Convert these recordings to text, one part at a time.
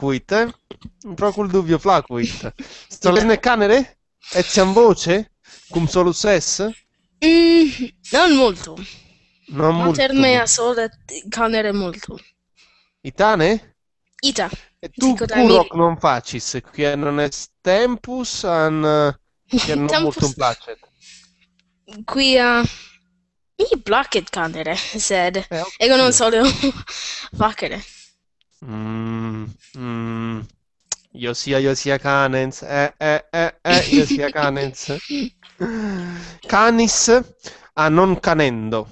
Flaquit? Però col dubbio, Flaquit. Storlene canere? Etiam voce? Cum solo es? Mm, non molto. Non molto. Per Mater mea solet canere molto. Itane? Ita. E tu curoc non facis, qui non est tempus an... Qui non tempus... multum placet. Quia... Mi placet canere, sed... Eh, okay. Ego non soleo facere. Mm, mm. Io sia, io sia Canens. Eh, eh, eh, eh, io sia Canens. Canis a non canendo.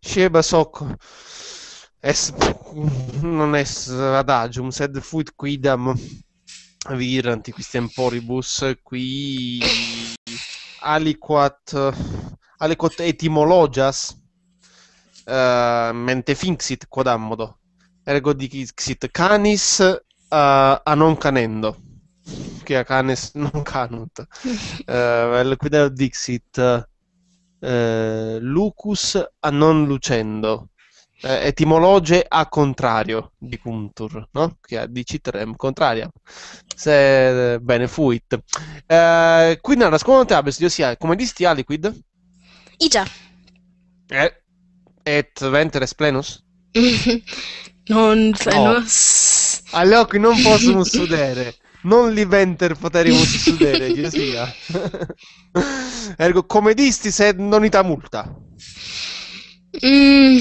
Sceba socco. Es, non es adagium, sed fuit quidam virant quis temporibus, qui aliquat, aliquat etimologias uh, mente finxit quod ergo dixit canis uh, a non canendo che a canes non canut. uh, quid dixit uh, lucus a non lucendo eh, etimologe a contrario di cuntur, no? che ha dicit contraria. Se bene fuit. Eh, quid nara te, dio sia come disti aliquid? Igia. Eh, et venteres plenus? Non, cioè, no. non... Alle occhi non possono sudere. Non li venter poterimus sudere, Gesia. Ergo, come disti sed nonita multa? Mm.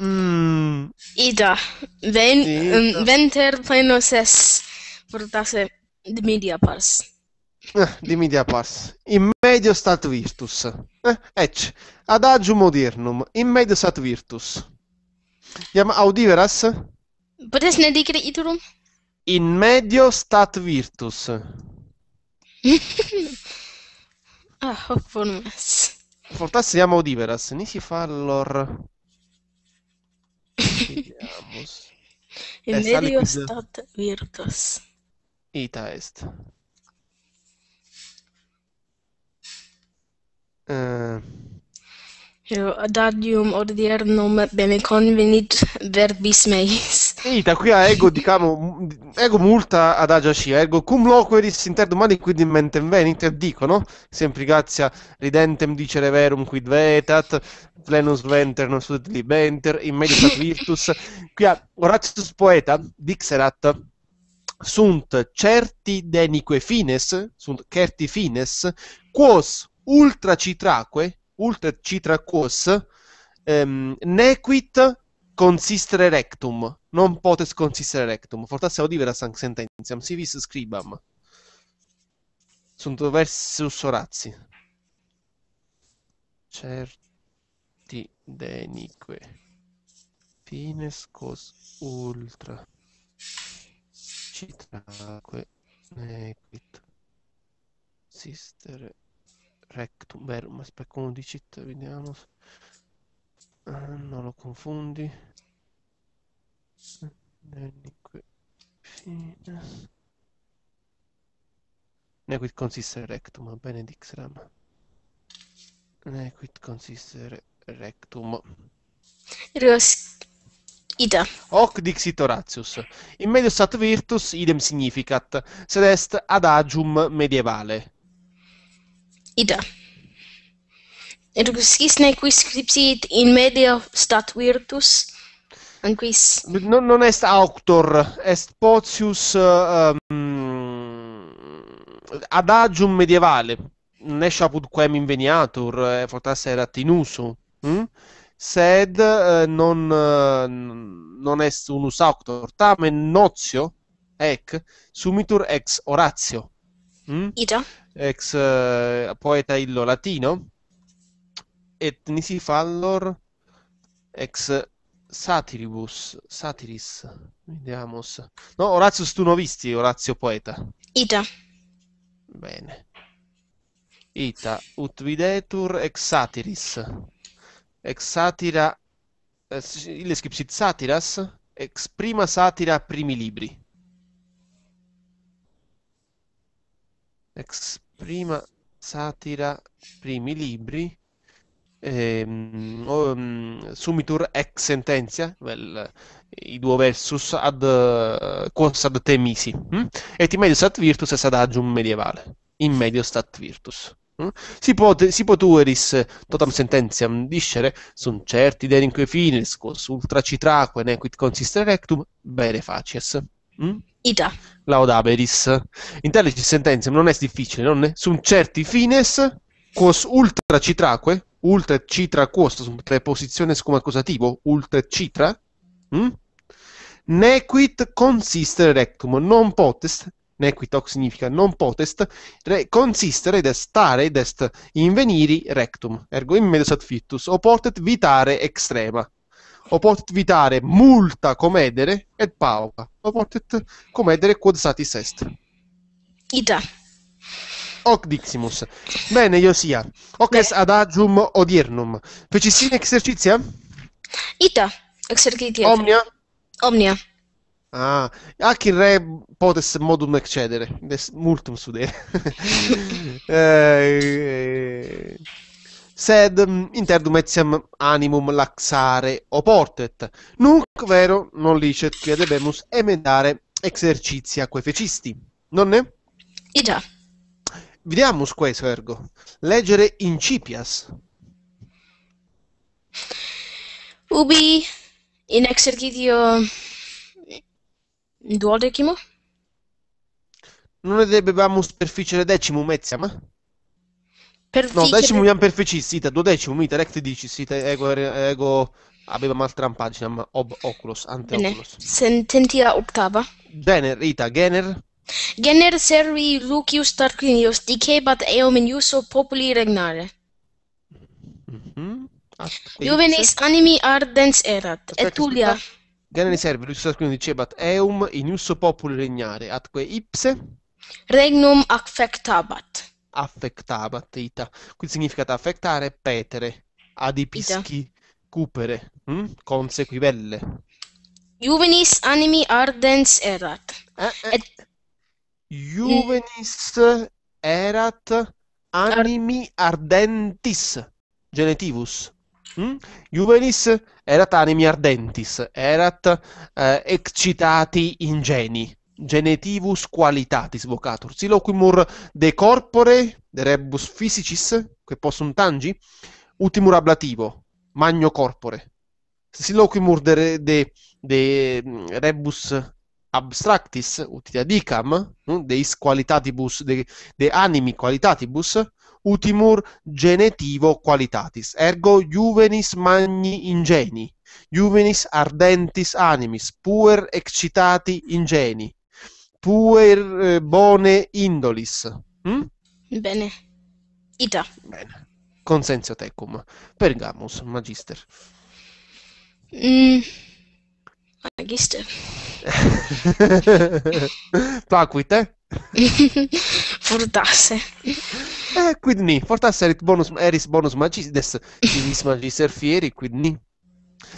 Mm. Ida. Ven, mm, Ida. venter plenos es portase di media pars. Eh, di media pars. In medio stat virtus. Eh, ecce. Adagium modernum. In medio stat virtus. Ja ma audiveras? Potes ne dicere iturum? In medio stat virtus. ah, hoc formas. Fortas iam audiveras, nisi fallor... Vediamus. In est eh, medio aliquid... stat virtus. Ita est. Uh... Dadium odiernum bene convenit verbis meis. Ita a ego, diciamo, ego multa ad agiaci, ergo cum loqueris interdum mali quid in mentem venit, dicono, sempre grazia ridentem dicere verum quid vetat, plenus venter non sudet libenter, medita virtus, qui a Horatius poeta dixerat, sunt certi denique fines, sunt certi fines, quos ultra citraque ultra citraquos ehm, nequit consistere rectum, non potes consistere rectum, fortasse audivera sanc sententiam, si vis scribam. Sunt versus orazzi. Certi denique. Fines cos ultra. Citraque nequit. Sistere rectum verum, aspetta come dicit, vediamo. Eh, ah, non lo confondi. Nequit consistere rectum, benedixram. Nequit consistere rectum. Ros Ita. Hoc dixit Horatius. In medio sat virtus idem significat, sed est adagium medievale. ida et quis ne quis scriptit in media stat virtus an quis non non est auctor est potius uh, um, adagium medievale ne chaput quem inveniatur e eh, fortasse erat in uso hm? sed eh, non non est unus auctor tamen nozio, ec sumitur ex oratio hm? ida ex eh, poeta illo latino, et nisi fallor ex satiribus, satiris, vediamo. No, Orazio, tu non visti, Orazio poeta. Ita. Bene. Ita, ut videtur ex satiris, ex satira, eh, illes satiras, ex prima satira primi libri. ex prima satira, primi libri, ehm, um, sumitur ex sententia, vel, i duo versus ad quos ad te misi, hm? et in medio stat virtus es adagium medievale, in medio stat virtus. Hm? Si, pot, si potueris totam sententiam discere, sunt certi derinque finis, quos ultra citraque nequit consistere rectum, bene facies. Hm? Ita. Laudaberis. Intellicis sentenze non è difficile, non? è? Sun certi fines, quos ultra citraque, ultra citra quos, sunt prepositiones cum accusativo, ultra citra, mm? nequit consistere rectum, non potest, nequit hoc significa non potest, re, consistere ed est stare ed est inveniri rectum, ergo in immedius ad fittus, o portet vitare extrema o pot vitare multa comedere et pauca, o potet comedere quod satis est. Ida. Hoc diximus. Bene, Iosia. Hoc Bene. est adagium odiernum. Precis in exercitia? Ita. Exercitia. Omnia? Omnia. Ah, ac in re potes modum excedere, des multum sudere. eh, eh sed mm, interdumetiam animum laxare oportet, nunc vero non licet quia debemus emendare exercizia quae fecisti, nonne? E già. Vidiamus queso ergo, leggere incipias. Ubi in exercitio duodecimo? Non ne debebamus perficere decimum etiam? Eh, eh? Per no, dici decimo iam per fecis, sì, da 12 direct dici, ego ego aveva mal trampaggio, ma ob Oculus ante Bene. Oculus. Bene. Sen Octava. Bene, Rita Gener. Gener Servi Lucius Tarquinius DK eum in Uso Populi Regnare. Mhm. Mm Ast. Juvenis Animi Ardens Erat. Et Tullia. Gener Servi Lucius Tarquinius DK but Aeum in Uso Populi Regnare. Atque ipse. Regnum affectabat. affectaba, tita. Quindi significa affectare, petere, adipischi, cupere, mm? consequivelle. Juvenis animi ardens erat. Eh, eh. Juvenis erat animi ardentis, genetivus. Mm? Juvenis erat animi ardentis, erat eh, excitati ingeni genetivus qualitatis vocatur, silocumur de corpore, de rebus physicis, che possum tangi, ultimur ablativo, magno corpore. Silocumur de, de, de mm, rebus abstractis, utia dicam, deis qualitatibus, de, de animi qualitatibus, utimur genetivo qualitatis, ergo juvenis magni ingeni, juvenis ardentis animis, puer excitati ingeni, puer eh, bone indolis. Mm? Bene. Ita. Bene. Consensio tecum. Pergamus, magister. Mm. Magister. Placuite? fortasse. Eh, quidni, fortasse erit bonus, eris bonus magides, civis magister fieri, quidni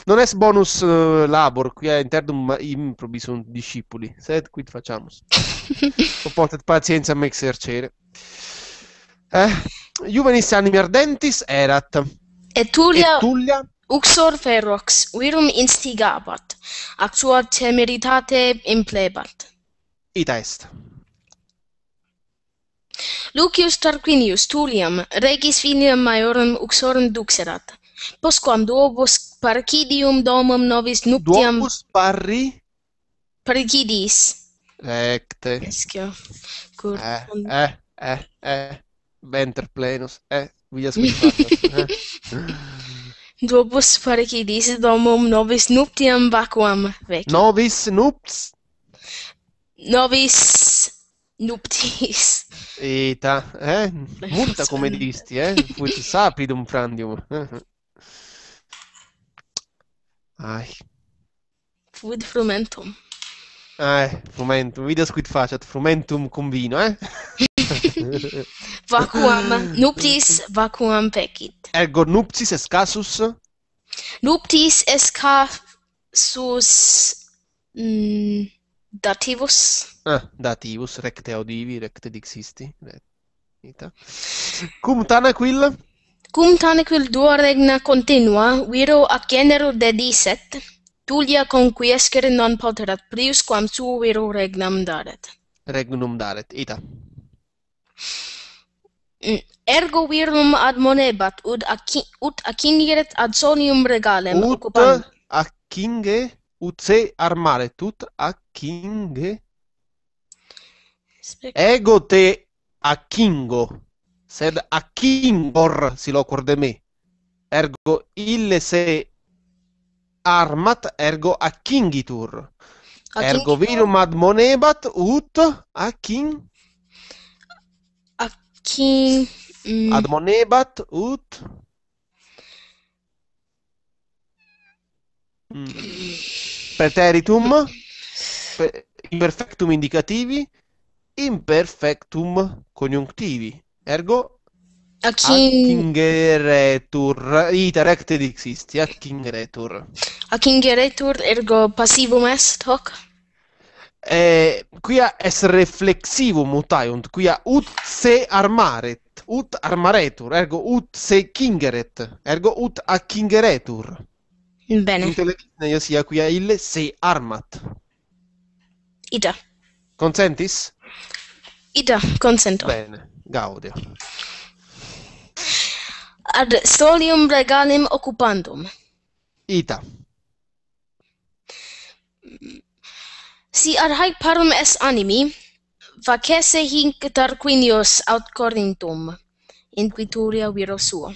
non è bonus uh, labor, qui è interdum improvisum discipuli, sed quid facciamo o potet pazienza me exercere. Eh, juvenis animi ardentis erat. Etulia, Etulia uxor ferox, virum instigabat, ac sua temeritate implebat. Ita est. Lucius Tarquinius Tulliam regis filium maiorum uxorum duxerat, posquam duobus parcidium domum novis nuptiam Duomus parri parcidis Ecte Escio Cur eh, eh, eh, eh, eh Ventre plenus Eh, via spiritatus eh. Duobus parcidis domum novis nuptiam vacuam vec Novis nupts Novis nuptis Ita, eh? Multa come disti, eh? Fuit sapidum frandium. Ai. Quid frumentum. Ai, frumentum. Videos quid facet frumentum cum vino, eh? vacuam nuptis vacuam pecit. Ergo nuptis est casus? Nuptis est casus mm, dativus. Ah, dativus, recte audivi, recte dixisti. Ita. Cum tana quill? Cum tana quill? cum tanequil duo regna continua viro a genero de dicet tulia conquiescere non poterat prius quam suo viro regnam daret regnum daret ita mm, ergo virum ad monebat ut a ut a ad sonium regalem occupam a kinge ut se armare ut a kinge ego te a kingo sed accimbor silocur de me. Ergo ille se armat, ergo accingitur. Ergo virum admonebat ut accin... Accin... Mm. Admonebat ut... Mm. Preteritum, imperfectum indicativi, imperfectum coniunctivi ergo Accingeretur, iter ect ed existi, accingeretur. Accingeretur, ergo passivum est hoc? Eh, quia es reflexivum mutaiunt, quia ut se armaret, ut armaretur, ergo ut se cingeret, ergo ut accingeretur. Bene. In televisione io sia quia il se armat. Ida. Consentis? Ida, consento. Bene gaude. Ad solium reganim occupandum. Ita. Si ad haec parum est animi, facese hinc tarquinius aut corintum, in quituria viro suo.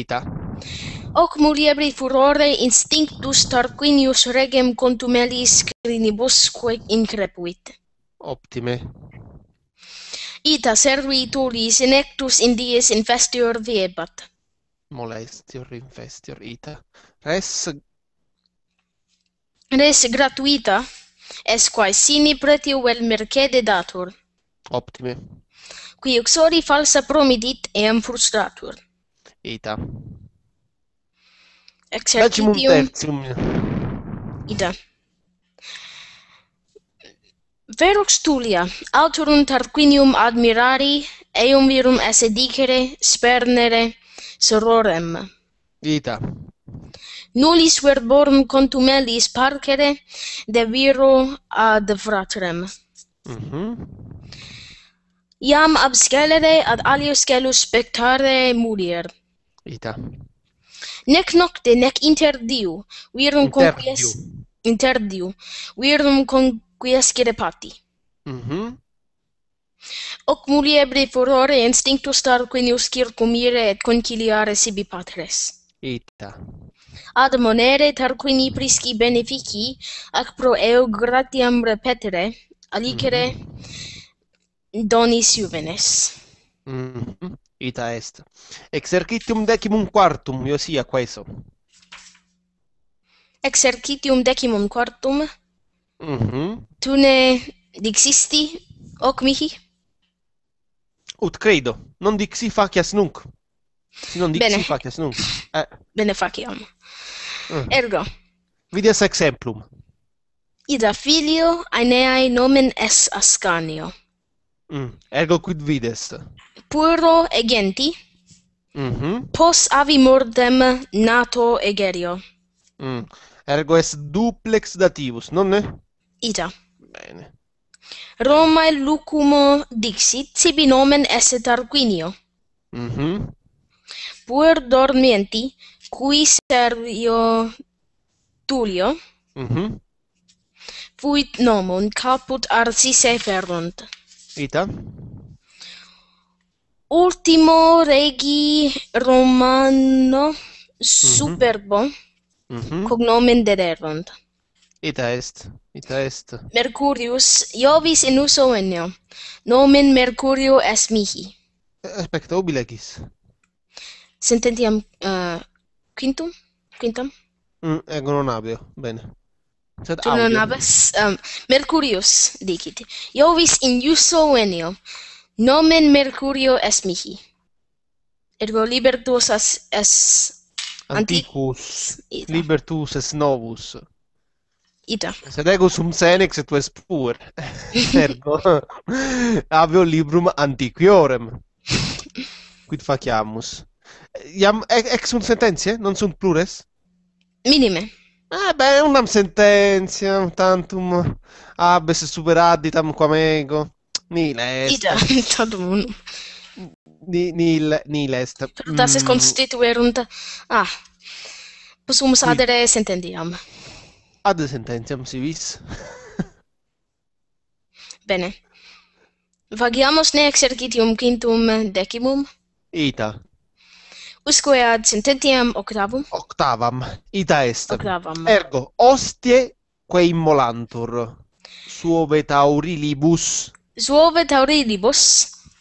Ita. Oc muliebri furore instinctus tarquinius regem contumelis crinibusque increpuit. Optime ita servi turis inectus in dies infestior viebat. Molestior infestior ita. Res... Res gratuita, es quae sini pretio vel mercede datur. Optime. Qui uxori falsa promidit eam frustratur. Ita. Exercitium... Legimum tertium. Ita. Verox tulia, autorum Tarquinium admirari, eum virum esse dicere, spernere, sororem. Ita. Nullis verborum contumelis parcere, de viru ad fratrem. Mm -hmm. Iam ab scelere ad alio scelus spectare mulier. Ita. Nec nocte, nec interdiu, virum compies... Interdiu. Virum compies quies quere pati. Mhm. Mm Oc muliebre furore instincto star quin ius circumire et conciliare sibi patres. Ita. Ad monere tarquin prisci benefici, ac pro eo gratiam repetere, alicere mm -hmm. donis juvenes. Mm -hmm. Ita est. Exercitium decimum quartum, io sia quaeso. Exercitium decimum quartum, Mhm. Mm tu ne dixisti hoc mihi? Ut credo, non dixi facias nunc. Si non dixi Bene. facias nunc. Eh. Bene faciam. Mm. Ergo. Vides exemplum. Ida filio aeneae nomen es Ascanio. Mm. Ergo quid vides? Puro egenti. Mm -hmm. Pos avi mordem nato egerio. Mm. Ergo est duplex dativus, non ne? Eh? ita. Bene. Roma lucumo dixit sibi nomen esse Tarquinio. Mhm. Mm Puer dormienti cui servio Tullio. Mhm. Fuit nomen caput Arcis Ferrond. Ita. Ultimo regi romano mhm. superbo mm -hmm. cognomen dederunt. Ita est, ita est. Mercurius, iovis in uso nomen Mercurio es mihi. Aspecta, ubi legis? Sententiam uh, quintum, quintum. Mm, ego non abio, bene. Sed tu audio. non abes? Um, ehm, Mercurius, dicit, iovis in uso nomen Mercurio es mihi. Ergo libertus as est... Antiquus, Antiquus. libertus est novus. Ida. Sedecus um senex tu es pur. Ergo aveo librum antiquiorem. Quid faciamus? Iam ex sunt sententiae? Non sunt plures? Minime. Eh beh, unam sententiam tantum abes superadditam quam ego. Nihil est. Ida, tad unum. Ni, nil, nil est. Tractas mm. constituerunt... Ah, possumus adere sentendiam. Ad sententiam si vis. Bene. Vagiamos ne exercitium quintum decimum. Ita. Usque ad sententiam octavum. Octavam. Ita est. Octavam. Ergo, ostie quae immolantur. Suove taurilibus. Suove taurilibus.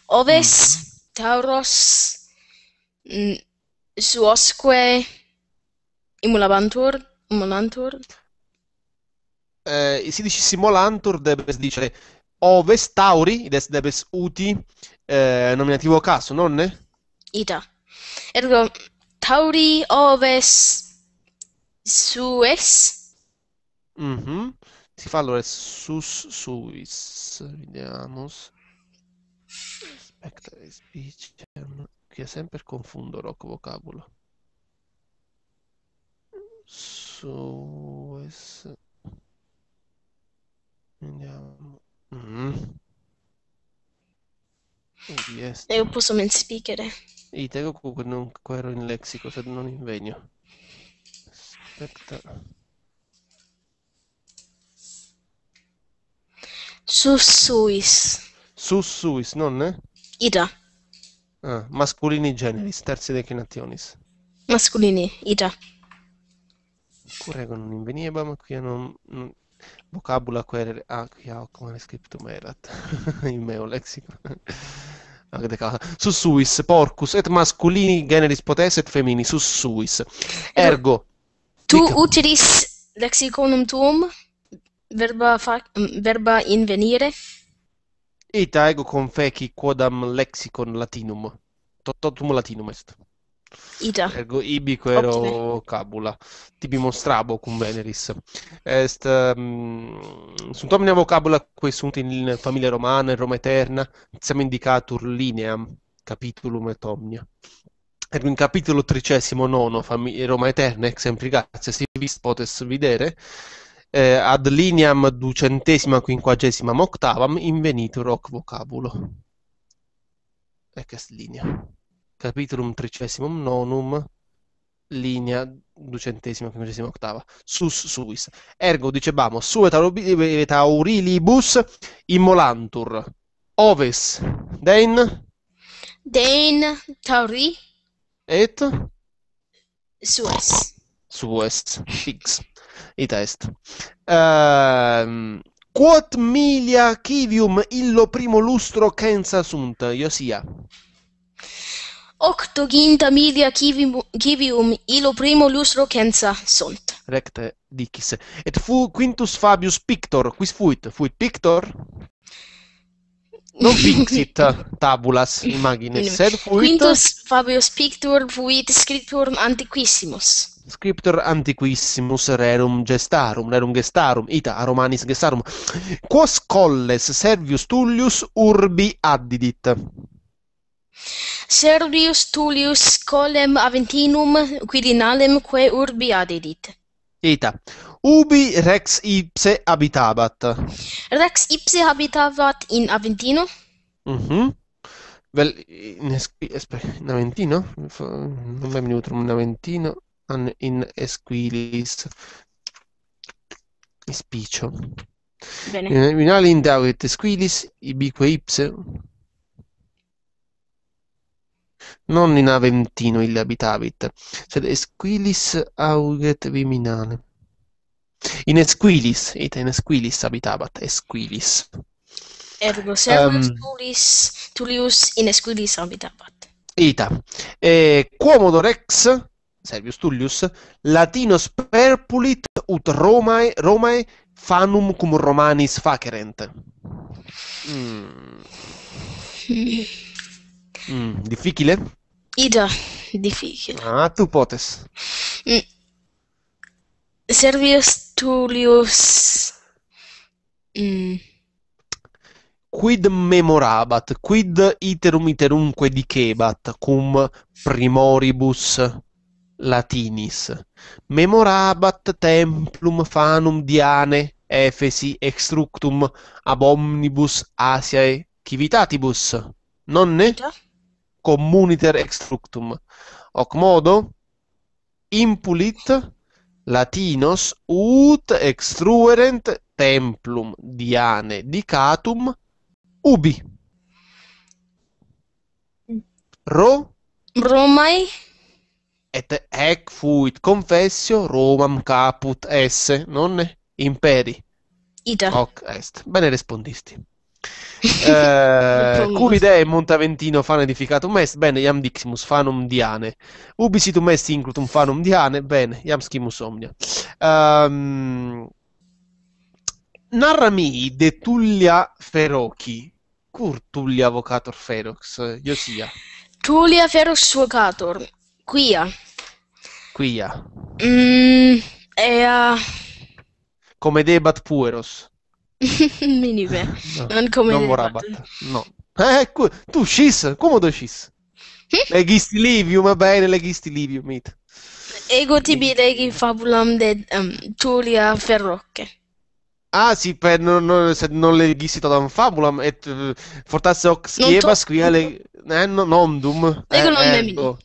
Oves mm-hmm. mm. tauros suosque immolabantur. Immolantur. Immolantur. eh, si dice simulantur debes dice Oves tauri ides debes uti eh, nominativo caso, nonne? Ita. Ergo tauri oves Sues. Mm-hmm. Si fa allora sus suis. Vediamo. Aspetta, speech. Che sempre confondo rock vocabolo. Suis. Vediamo. Mm. È oh, un posso men speakere. Ite, comunque non ero in lexico, se non in vegno. Aspetta. Sussuis. Sussuis, non eh? Ida. Ah, masculini generis, terzi declinationis. Masculini, ida. Curre non inveniebam, qui non, non vocabula quer ac ah, ia clan scriptum erat in meo lexicon ac de casa sus suis porcus et masculini generis potest et femini sus suis ergo tu dicam. utilis lexiconum tuum verba fac, mm, verba invenire ita ego confeci quodam lexicon latinum tot totum latinum est Ida. Ergo ibiquero Optime. cabula, tibi monstrabo cum veneris. Est, um, sunt omnia vocabula qui sunt in familia romana, in Roma eterna, etiam indicatur lineam capitulum et omnia. Ergo in capitolo tricesimo nono, fami- Roma eterna, ex emprigazia, si vis potes videre, eh, ad lineam ducentesima quinquagesimam octavam invenitur hoc vocabulo. Ec est linea capitulum tricessimum nonum, linea ducentesima, quindicesima, ottava, sus suis. Ergo, dicevamo, su sue taurilibus immolantur, oves, dein... Dein tauri... Et... Sues. Sues, fix, it est. Uh, quot milia civium illo primo lustro censa sunt, Iosia? octoginta milia civium, civium illo primo lustro censa sunt. Recte dicisse. Et fu Quintus Fabius pictor, quis fuit? Fuit pictor? Non fixit tabulas imagines, sed fuit... Quintus Fabius Pictor fuit scriptur antiquissimus. Scriptur antiquissimus rerum gestarum, rerum gestarum, ita a Romanis gestarum. Quos colles Servius Tullius urbi addidit? Servius Tullius Colem Aventinum Quirinalem quae urbi adedit. Ita. Ubi rex ipse habitabat? Rex ipse habitabat in Aventino. Mhm. Vel in in Aventino, non mi in Aventino an in Esquilis in Bene. In, in alindavit Esquilis ibique ipse non in Aventino il habitavit, sed esquilis auget viminale. In esquilis, et in esquilis habitabat, esquilis. Ergo servus um, tulius in esquilis habitabat. Ita. E quomodo rex, servius tullius, latinos perpulit ut Romae, Romae fanum cum Romanis facerent. Mm. Mm, difícil, ¿eh? Y Ah, tu potes. Mm. Servius Tullius. Mm. Quid memorabat, quid iterum iterumque dicebat, cum primoribus latinis. Memorabat templum fanum diane Efesi extructum ab omnibus Asiae civitatibus. Nonne? Già. communiter extructum. Hoc modo impulit latinos ut extruerent templum diane dicatum ubi. Ro Romae et hac fuit confessio Romam caput esse non imperi. Ita. Hoc est. Bene respondisti. eh, e Montaventino fan edificatum est, bene, iam diximus fanum diane. Ubisitum est inclutum fanum diane, bene, iam scimus omnia. Um, narrami de Tullia Ferochi, cur Tullia vocator ferox, io sia. Tullia ferox vocator, quia. Quia. Mm, ea... Come debat pueros. Minive, no, non come non Morabat. No. Eh, tu scis, comodo do scis? Legisti Livium, va bene, leghisti Livium, mit. Ego tibi legi fabulam de um, Tulia Ferrocche. Ah sì, per non, non, se non legissi totam fabulam, et uh, fortasse hoc scrieba scriva le... Eh, no, nomdum. Ego eh, non eh, meminis. Ecco. Oh.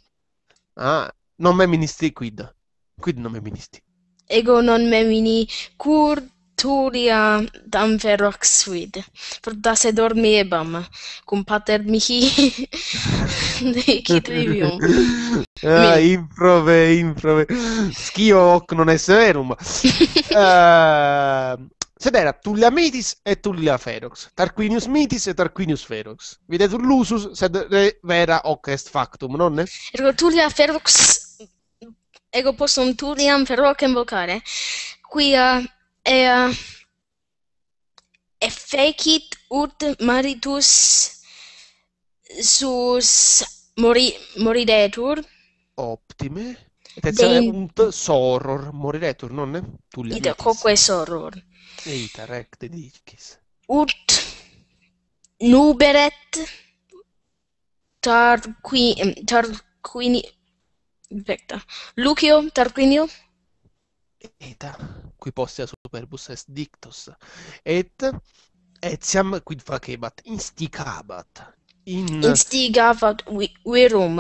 Ah, non meministi quid. Quid non meministi. Ego non memini cur Turia dam ferox suid pro da se dormiebam cum pater mihi de qui ah, improve improve schio hoc non esse verum uh, sed era tulia mitis e tulia ferox tarquinius mitis e tarquinius ferox Videtur lusus sed vera hoc est factum nonne ergo tulia ferox ego possum tuliam ferox invocare quia E fecit ut maritus sus mori moriretur optime et etiam Dei... unt soror moriretur non ne tulli ita coque soror ita recte dicis ut nuberet tar qui tar quini vecta lucio tarquinio ita qui postea superbus est dictus et etiam quid facebat instigabat in instigabat virum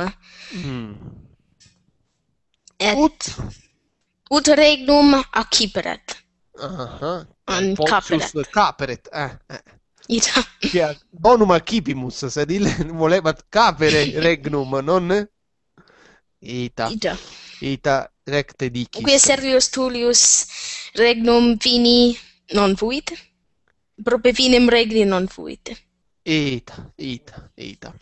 hmm. et ut, ut regnum acciperet aha uh -huh. caperet caperet eh, eh. Ita. Ja, bonum accipimus, sed ille volebat capere regnum, non? Ita. Ita. Ita. recte dicis. Qui servius Tullius regnum vini non fuit, prope finem regni non fuit. Eta, eta, eta.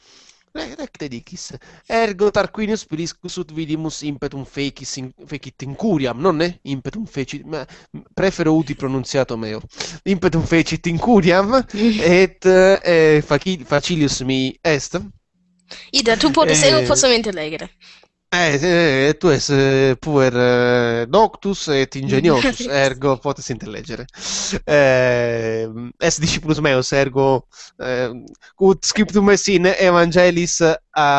Recte dicis. Ergo Tarquinius piliscus ut vidimus impetum fecis in, fecit in curiam, non è? Impetum fecit, ma prefero uti pronunziato meo. Impetum fecit in curiam, et eh, facilius mi est. Ida, tu potes, eh, io posso mente leggere. Eh, eh, eh, tu es eh, puer doctus eh, et mm. ingeniosus, ergo potes intellegere. Eh, es discipulus meus, ergo ehm, ut scriptum est in evangelis a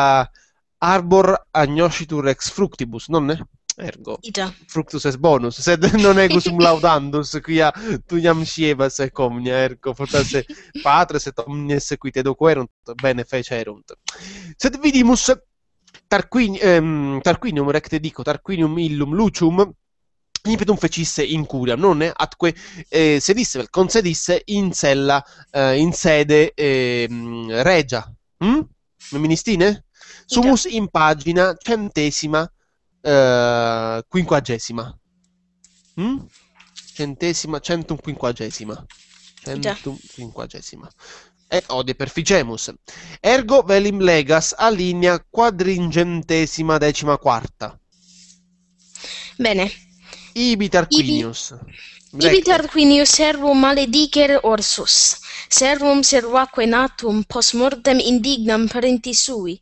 arbor agnoscitur ex fructibus, nonne? Ergo, Ida. fructus es bonus, sed non egus um laudandus, quia tu iam sciebas e comnia, ergo, fortasse patres et omnes quid edoquerunt, bene fecerunt. Sed vidimus Tarquin, ehm, Tarquinium recte dico, Tarquinium illum lucium, Nipedum fecisse curia, non è atque eh, sedisse, consedisse in sella, eh, in sede eh, regia. Mm? Ministine? Sumus in pagina centesima eh, quinquagesima. Mm? Hm? Centesima, centum quinquagesima. Centum quinquagesima e ode Perficemus. Ergo velim legas a linea quadringentesima decima quarta. Bene. Ibi Tarquinius. Ibi, Ibi Tarquinius servum maledicer Orsus. Servum servaque natum post mortem indignam parenti sui.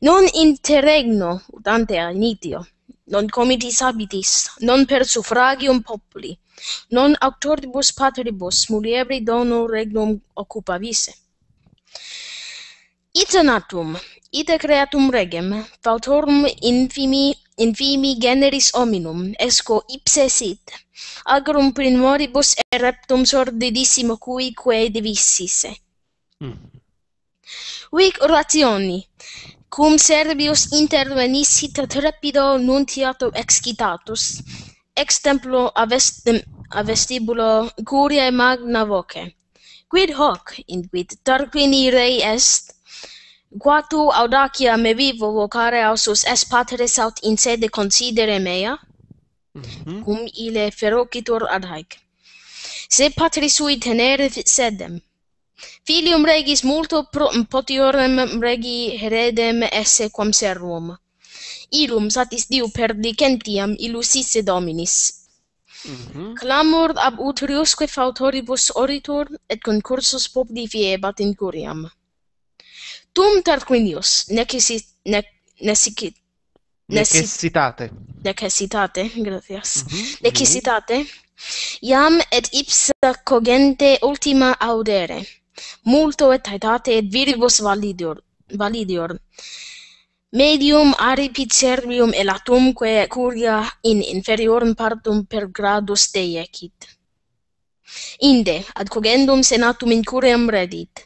Non interregno, ut a initio, non comitis habitis, non per suffragium populi, non auctoribus patribus muliebri dono regnum occupavisse ita natum ita creatum regem fautorum infimi infimi generis hominum esco ipse sit agrum primoribus ereptum sordidissimo cui quae divississe mm. Mm-hmm. rationi cum servius intervenissit rapido nuntiato excitatus ex templo avestim a vestibulo curia magna voce. Quid hoc, in quid tarquini rei est, quatu audacia me vivo vocare ausus est pateres aut in sede considere mea, mm -hmm. cum ile ferocitur ad haec. Se patres sui tenere sedem, filium regis multo potiorem regi heredem esse quam servum ilum satis diu per licentiam illusisse dominis. Mm -hmm. Clamor ab utriusque fautoribus oritur, et concursus pop divie bat in curiam. Tum tarquinius, necessit, ne, necessit, necessitate. Necessitate, gracias. Mm -hmm. Necessitate. Iam et ipsa cogente ultima audere. Multo et aetate et viribus validior. validior medium aripit servium elatumque curia in inferiorum partum per gradus deiecit. Inde, ad cogendum senatum in curiam redit.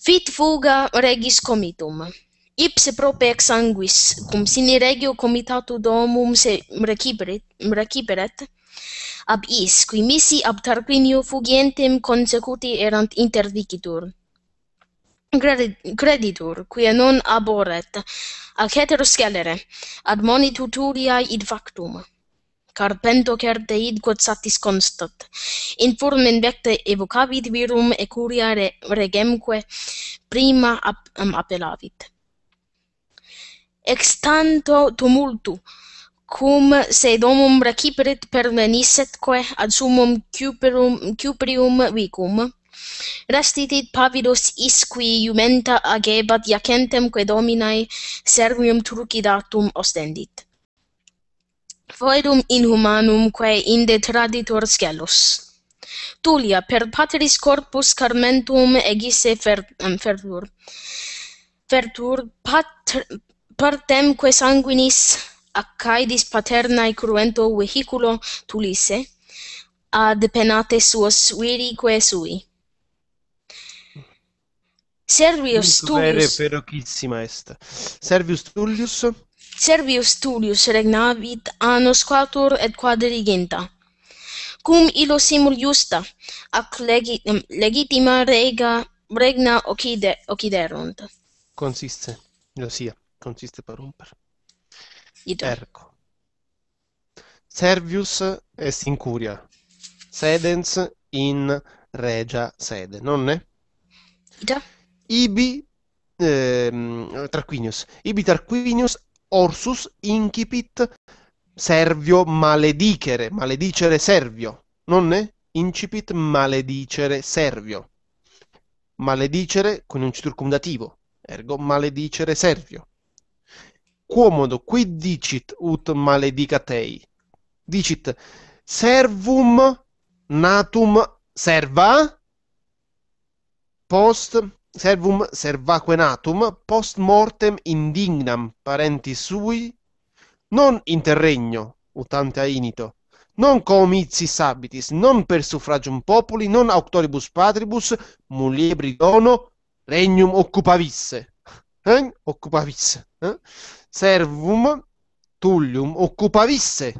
Fit fuga regis comitum. Ipse prope ex sanguis, cum sine regio comitatu domum se mreciperet, recibret, ab is, qui misi ab Tarquinio fugientem consecuti erant intervicitur creditur quia non aboret ac hetero scelere ad monituturiae id factum carpento certe id quod satis constat in formen vecte evocavit virum et curiare regemque prima ap um, appellavit extanto tumultu cum se domum reciperit permanisset quae ad summum cuperum cuperium vicum Restitit pavidus is qui iumenta agebat iacentem quae dominae servium trucidatum ostendit. Voidum in humanum quae inde traditor scelus. Tulia per patris corpus carmentum egisse fer, um, fertur. Fertur patr, sanguinis accaidis paternae cruento vehiculo tulisse ad penate suos viri sui. Servius Tullius. Servius Tullius. Servius Tullius regnavit annos quatuor et quadriginta. Cum illo simul iusta ac legi, legitima rega regna occide occiderunt. Consiste. lo sia, consiste per un Ito. Ergo. Servius est in curia. Sedens in regia sede, non ne? Ito. Ibi eh, Tarquinius, Ibi Tarquinius Orsus incipit Servio maledicere, maledicere Servio, non è? Incipit maledicere Servio. Maledicere con un circumdativo, ergo maledicere Servio. Quomodo qui dicit ut maledicatei. Dicit servum natum serva post servum servaque natum post mortem indignam parenti sui non interregno ut a inito non comitis habitis non per suffragium populi non auctoribus patribus muliebri dono regnum occupavisse eh occupavisse eh? servum tullium occupavisse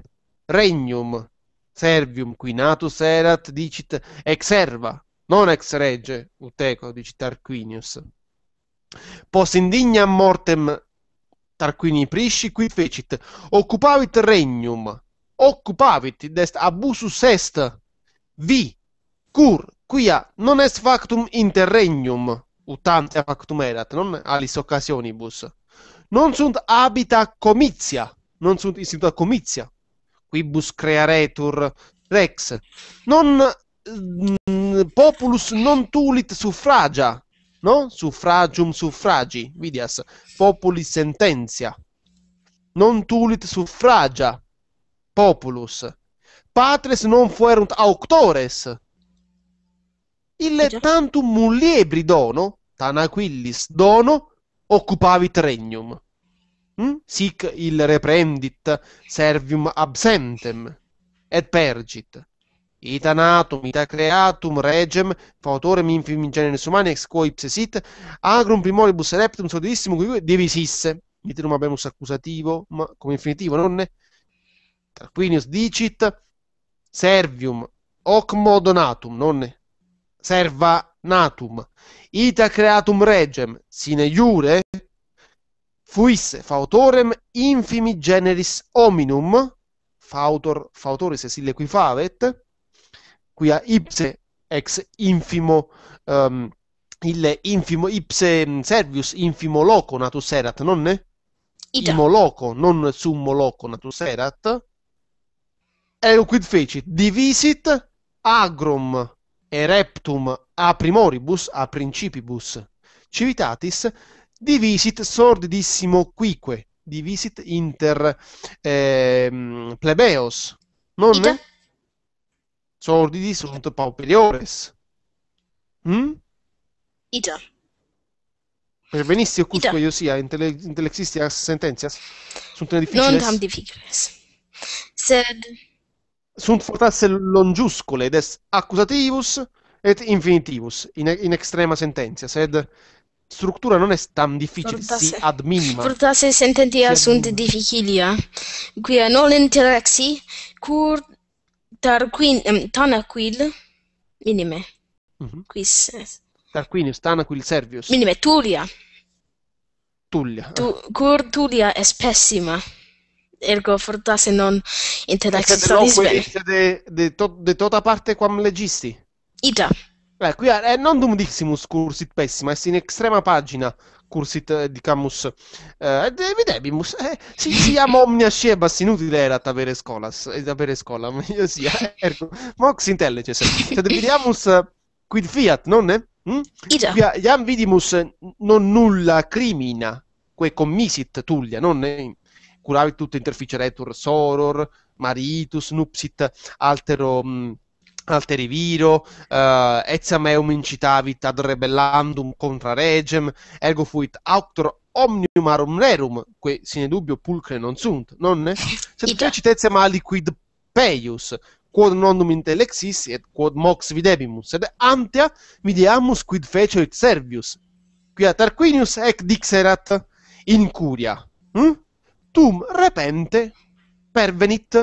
regnum servium qui natus erat dicit ex serva non ex rege, uteco, dici Tarquinius. Pos indigna mortem Tarquini Prisci qui fecit, occupavit regnum, occupavit, dest abusus est, vi, cur, quia non est factum inter regnum, utante factum erat, non alis occasionibus, non sunt habita comitia, non sunt instituta comitia, quibus crearetur rex, non populus non tulit suffragia, no? Suffragium suffragi, vidias, populi sententia. Non tulit suffragia, populus. Patres non fuerunt auctores. Ille tantum muliebri dono, tanaquillis dono, occupavit regnum. Mm? Sic il reprendit servium absentem, et pergit Itanatum, creatum regem, fautorem infimim generis humani, ex quo ipse sit, agrum primoribus reptum solidissimum, qui divisisse. Mitrum abemus accusativo, ma come infinitivo, non nonne? Tarquinius dicit, servium, hoc ocmo non nonne? Serva natum, ita creatum regem, sine iure, fuisse fautorem infimi generis hominum, fautor, fautoris sille qui favet, qui a ipse ex infimo um, il infimo ipse mm, servius infimo loco natus erat, non ne? Ita. Imo loco, non summo loco natus erat. E quid fecit? Divisit agrum ereptum a primoribus, a principibus civitatis, divisit sordidissimo quique, divisit inter eh, plebeos, non Ita. ne? sordidi mm? sunt pauperores. ¿Mm? Itor. Pero veniste cusco sia, sí, intelexistias sentencias. Sunt difíciles. Non tam difficile. Sed... Sunt fortasse longiuscole, des accusativus et infinitivus, in, in extrema sententia, sed struttura non è tan difficile, fortasse, si ad minima. Fortasse sententia sunt difficilia, quia non interexi, cur Tarquin, ehm, Tanaquil, minime, mm-hmm. quis. Tarquinius, Tanaquil, Servius. Minime, Tulia. Tullia. Tu, cur Tulia è pessima, ergo fortasse non intellectualis bene. De, de, to, de tota parte quam legisti? Ita. Eh, qui è eh, non dum diximus cursit pessima, è in extrema pagina cursit dicamus eh, eh videbimus eh, si siam omnia scebas inutile erat avere scolas ed eh, avere scola meglio sia ergo mox intelliges sed cioè, vidiamus eh, quid fiat nonne mm? Hm? Quia, iam vidimus non nulla crimina que commisit tullia nonne curavit tutto interficeretur soror maritus nupsit altero mh, mm, Alteriviro, uh, eh, etiam eum incitavit ad rebellandum contra regem, ergo fuit auctor omnium arum rerum, que sine dubbio pulcre non sunt, nonne? Sed fecit etiam aliquid peius, quod nondum intellexis et quod mox videbimus, ed antea videamus quid fecerit Servius, quia Tarquinius ec dixerat in curia, hm? tum repente pervenit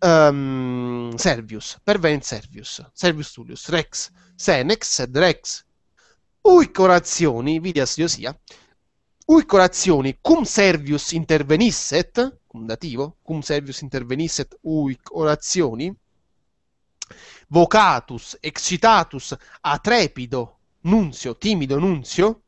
um, Servius, Pervenit Servius, Servius Tullius, Rex, Senex ed Rex. Ui corazioni, vidias Iosia, ui corazioni cum Servius intervenisset, cum dativo, cum Servius intervenisset ui corazioni, vocatus, excitatus, atrepido, nunzio, timido nunzio,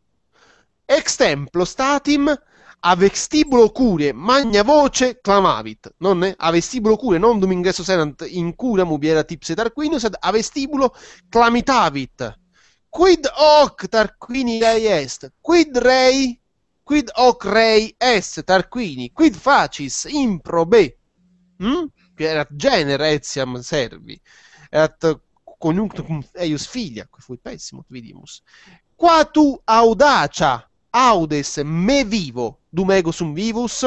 Extemplo, statim a vestibolo cure, magna voce clamavit, non è? A vestibolo cure, non dum ingresso senant in cura mubiera tipse tarquinius sed a vestibolo clamitavit. Quid hoc Tarquini rei est, quid rei, quid hoc rei est Tarquini, quid facis improbe, mm? Hm? erat genere etiam servi, erat conjunctum eius filia, qui fu pessimo, vidimus. Qua tu audacia audes me vivo dum ego sum vivus,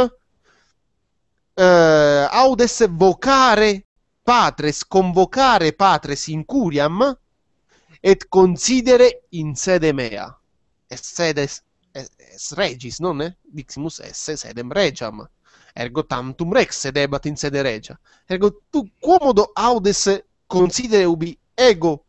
eh, audes vocare patres, convocare patres in curiam, et considere in sede mea. Es sedes es regis, non è? Diximus esse sedem regiam. Ergo tantum rex sedebat in sede regia. Ergo tu quomodo audes considere ubi ego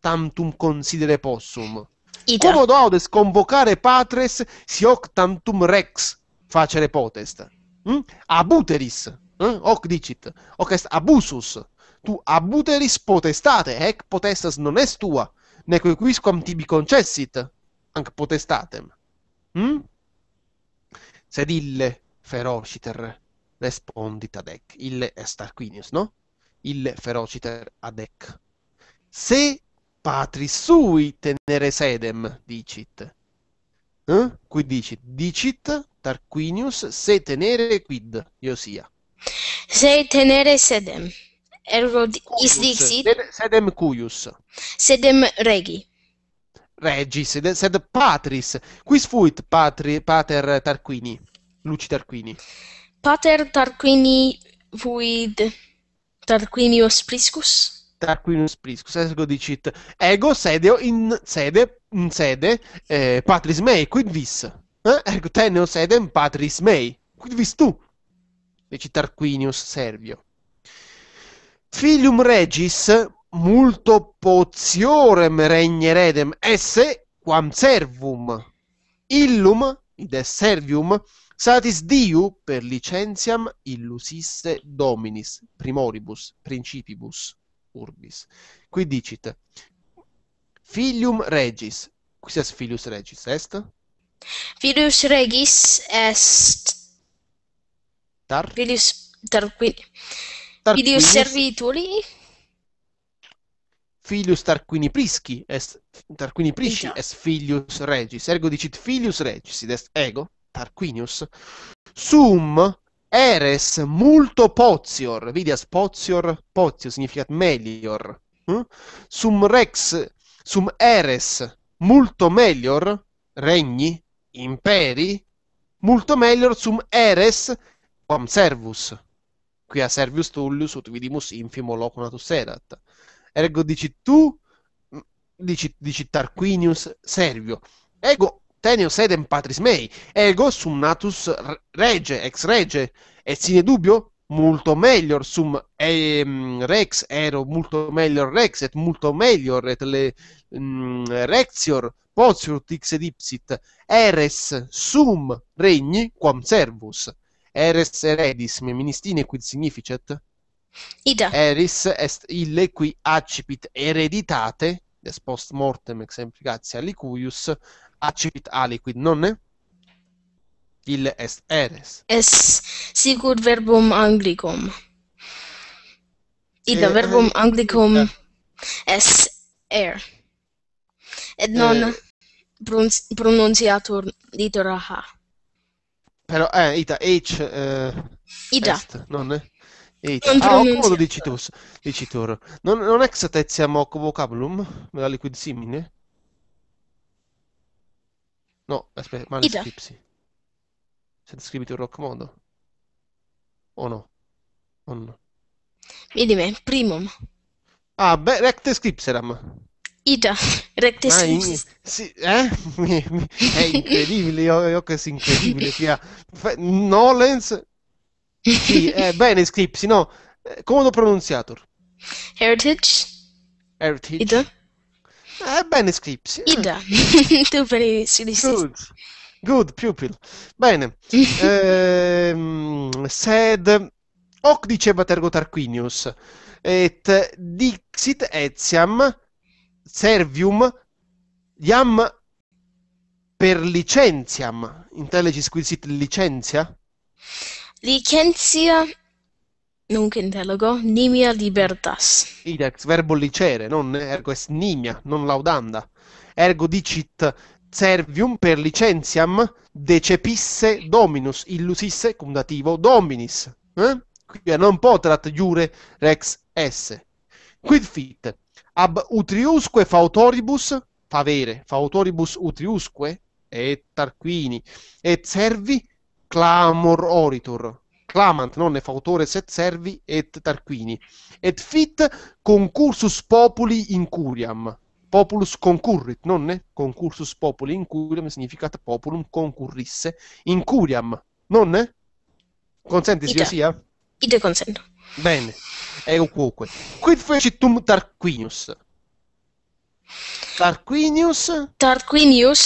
tantum considere possum. Iter. Comodo audes convocare patres si hoc tantum rex facere potest? Mm? Abuteris, mm? hoc dicit, hoc est abusus. Tu abuteris potestate, ec potestas non est tua, neque quisquam tibi concessit, anc potestatem. Mm? Sed ille ferociter respondit ad ec. Ille est Tarquinius, no? Ille ferociter ad ec. Se patri sui tenere sedem, dicit. Eh? Qui dicit, dicit Tarquinius se tenere quid, io sia. Se tenere sedem, ergo is dixit. Sedem cuius. Sedem regi. Regi, sed, sed patris. Quis fuit patri, pater Tarquini, Luci Tarquini? Pater Tarquini fuit Tarquinius Priscus? Tarquinius Priscus, Esgo dicit, ego sedeo in sede, in sede eh, patris mei, quid vis? Eh? Ergo teneo sedem patris mei, quid vis tu? Dice Tarquinius Servio. Filium regis multo potiorem regneredem esse quam servum illum id est servium satis diu per licentiam illusisse dominis primoribus principibus urbis. Qui dicit filium regis. Quis est filius regis est? Filius regis est tar filius Tarquini. filius servituli filius Tarquini Prisci est Tarquini Prisci esatto. est filius regis ergo dicit filius regis est ego Tarquinius sum eres multo potior, vidias potior, potio significa melior, hm? sum rex, sum eres multo melior, regni, imperi, multo melior sum eres quam servus. Qui a Servius Tullius ut vidimus infimo locunatus erat. Ergo dici tu, dici, dici Tarquinius Servio. Ego teneo sedem patris mei, ego sum natus rege, ex rege, e sine dubbio, multo melior sum ehm, rex ero multo melior rex et multo melior et le mh, mm, rexior potiut x ipsit eres sum regni quam servus eres eredis me feministine quid significet Ida. eris est ille qui accipit ereditate des post mortem exemplicatia licuius acid a liquid, non? è? Il est eres. Es sicur verbum anglicum. Il eh, verbum anglicum eh. es er. Ed non eh. pronunciatur litera H. Però, eh, ita, H, eh, ida. Est, non è? ah, o, come lo dici tu? Dici tu. Non, non ex tetiam hoc vocabulum? La liquid simile? No, aspetta, ma le Siete Scripsi. Se Rock Mondo? O no? O no? Vedi me, primum. Ah, beh, Recte Scripseram. Ida, Recte Ma sì, eh? È incredibile, io, io che sia incredibile sia. Fe- Nolens. Sì, eh, bene, Scripsi, no. Eh, Comodo pronunciator. Heritage, Heritage. Ida, eh, bene, Scripps. Ida, tu per i preferisci Good. Good pupil. Bene. ehm, sed hoc diceva Tergo Tarquinius et dixit etiam servium iam per licentiam. In te legisquisit licentia? Licentia Nunc dialogo, nimia libertas. Idex, verbo licere, non ergo est nimia, non laudanda. Ergo dicit servium per licentiam decepisse dominus, illusisse cum dativo dominis. Eh? Quia non potrat iure rex esse. Quid fit? Ab utriusque fautoribus, favere, fautoribus utriusque, et tarquini, et servi clamor oritur clamant non ne fautore set servi et tarquini, et fit concursus populi in curiam. Populus concurrit, non ne concursus populi in curiam significat populum concurrisse in curiam, ne Consenti, sia sia? Ite consento. Bene, ego quoque. Quid fecitum Tarquinius? Tarquinius? Tarquinius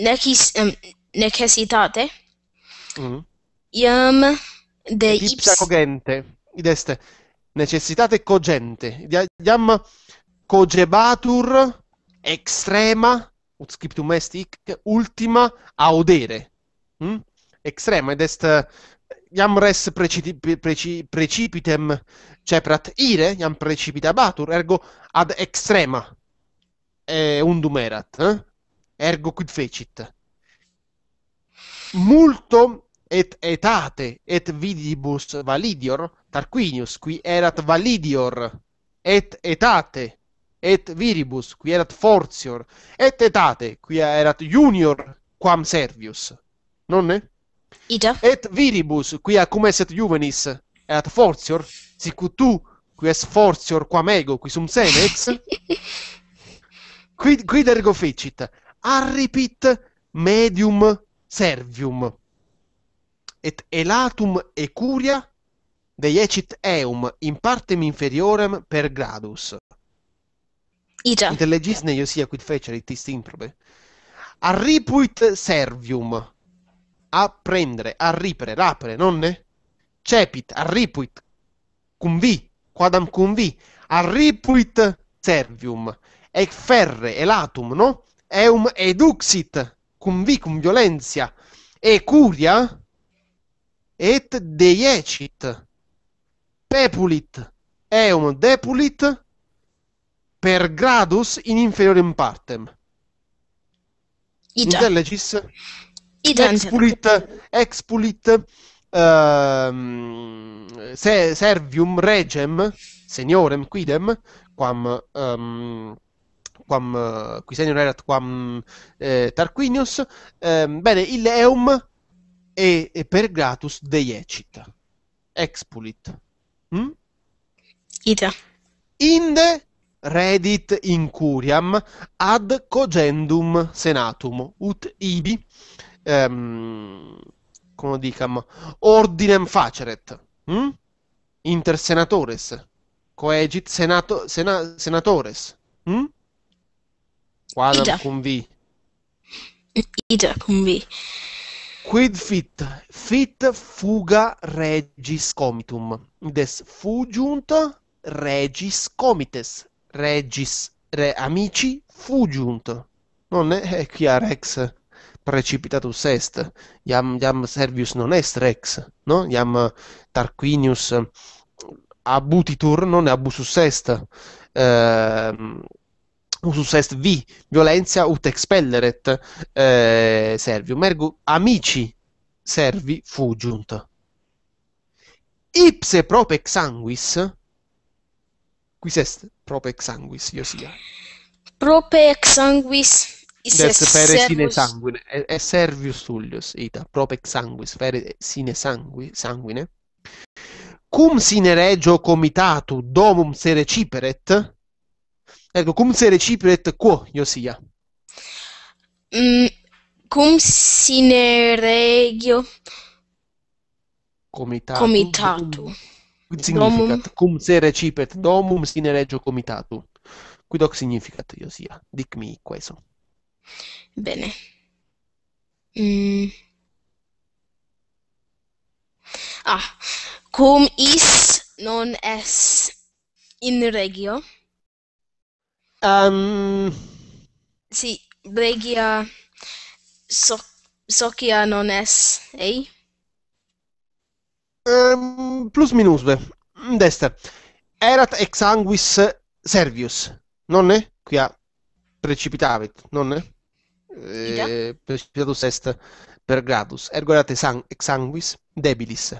necis, um, necessitate mm. iam de ipsa cogente, id est necessitate cogente, iam cogebatur extrema, ut scriptum est hic, ultima audere. Mm? Hm? Extrema, ed est iam res preci, preci, precipitem ceprat ire, iam precipitabatur, ergo ad extrema e undum erat, eh? ergo quid fecit. Multo et etate et vidibus validior Tarquinius qui erat validior et etate et viribus qui erat fortior et etate qui erat junior quam servius nonne? Ida. et viribus quia cum esset juvenis erat fortior sicut tu qui es fortior quam ego qui sum senex quid, quid ergo fecit arripit medium servium et elatum e curia ecit eum in partem inferiorem per gradus. Igia. Intellegis ne iosia quid fecerit istimprobe. Arripuit servium. A prendere, a ripere, rapere, nonne? Cepit, arripuit, cum vi, quadam cum vi, arripuit servium. E ferre, elatum, no? Eum eduxit, cum vi, cum violentia. E curia, et deiecit. Pepulit eum depulit per gradus in inferiorem partem. Intellecis expulit, expulit uh, se, servium regem seniorem quidem quam um, quam uh, qui senior erat quam eh, Tarquinius eh, bene il eum e, e per Gratus Deiecit. Expulit. Mm? Ita. Inde redit incuriam ad cogendum senatum ut ibi ehm, come dicam ordinem faceret hm? inter senatores coegit senato, sena, senatores hm? quadam Ida. cum vi Ida cum vi quid fit fit fuga regis comitum des fugiunt regis comites regis re amici fugiunt non è eh, precipitatus est iam iam servius non est rex no iam tarquinius abutitur non abusus est ehm uh, usus est vi violentia ut expelleret eh, servium ergo amici servi fugiunt ipse prope sanguis quis est prope sanguis iosia prope sanguis is est sine sanguine servius tullius ita prope sanguis fere sine sangui sanguine cum sine regio comitatu domum se reciperet Ergo cum se recipet et quo iosia? Mm, cum sine regio? Comitatu. Comitatu. Quid significat domum. cum se recipet domum sine regio comitatu? Quid hoc significat iosia? Dic mi queso. Bene. Mm. Ah, cum is non es in regio? Mm. Um si regia so sokia non es, ei? Ehm um, plus minus be. Dexter. Erat ex sanguis servius. Non è? Qui a precipitavit, non è? Eh, precipitatus est per gradus. Ergo erat ex sanguis debilis.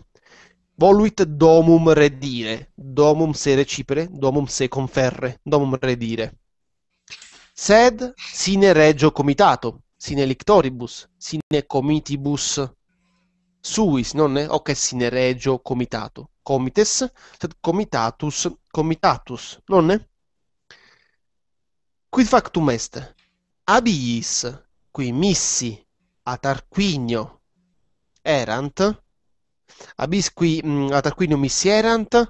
Voluit domum redire, domum se recipere, domum se conferre, domum redire sed sine regio comitato sine lictoribus sine comitibus suis non ne hoc est sine regio comitato comites sed comitatus comitatus non ne quid factum est abiis qui missi a tarquinio erant abis qui mm, a tarquinio missi erant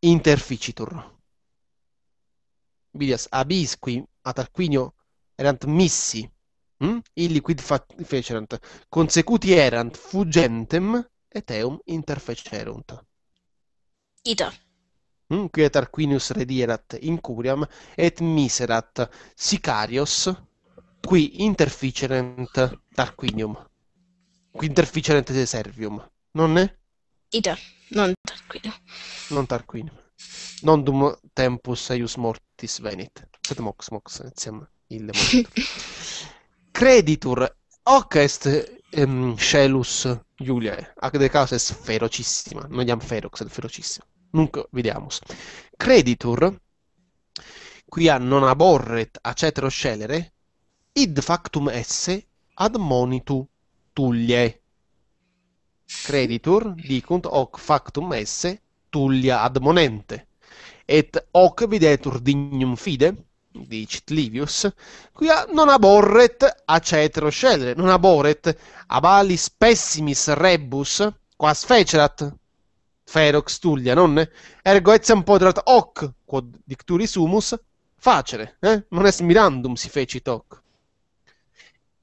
interficitur bidias abisqui a tarquinio erant missi, mh? Hm? illi fecerant, consecuti erant fugentem et eum interfecerunt. Ita. Mm? Hm? Qui et Arquinius redierat in curiam et miserat sicarios qui interficerent Tarquinium. Qui interficerent de servium, non è? Ita, non Tarquinium. Non Tarquinium. Non dum tempus eius mortis. Mortis Venit. Sed mox mox, siamo il Creditur Ocest um, ehm, Scelus Juliae, ac de cases ferocissima, non diam ferox, è ferocissima. Nunc vediamus. Creditur, a non aborret acetero scelere, id factum esse ad monitu tullie. Creditur dicunt hoc factum esse tullia ad monente et hoc videtur dignum fide, di Livius, qui non aborret a cetro scelere, non aboret a valis pessimis rebus, quas fecerat, ferox Tullia, non? Ergo etiam podrat hoc, quod dicturis humus, facere, eh? non est mirandum si fecit hoc.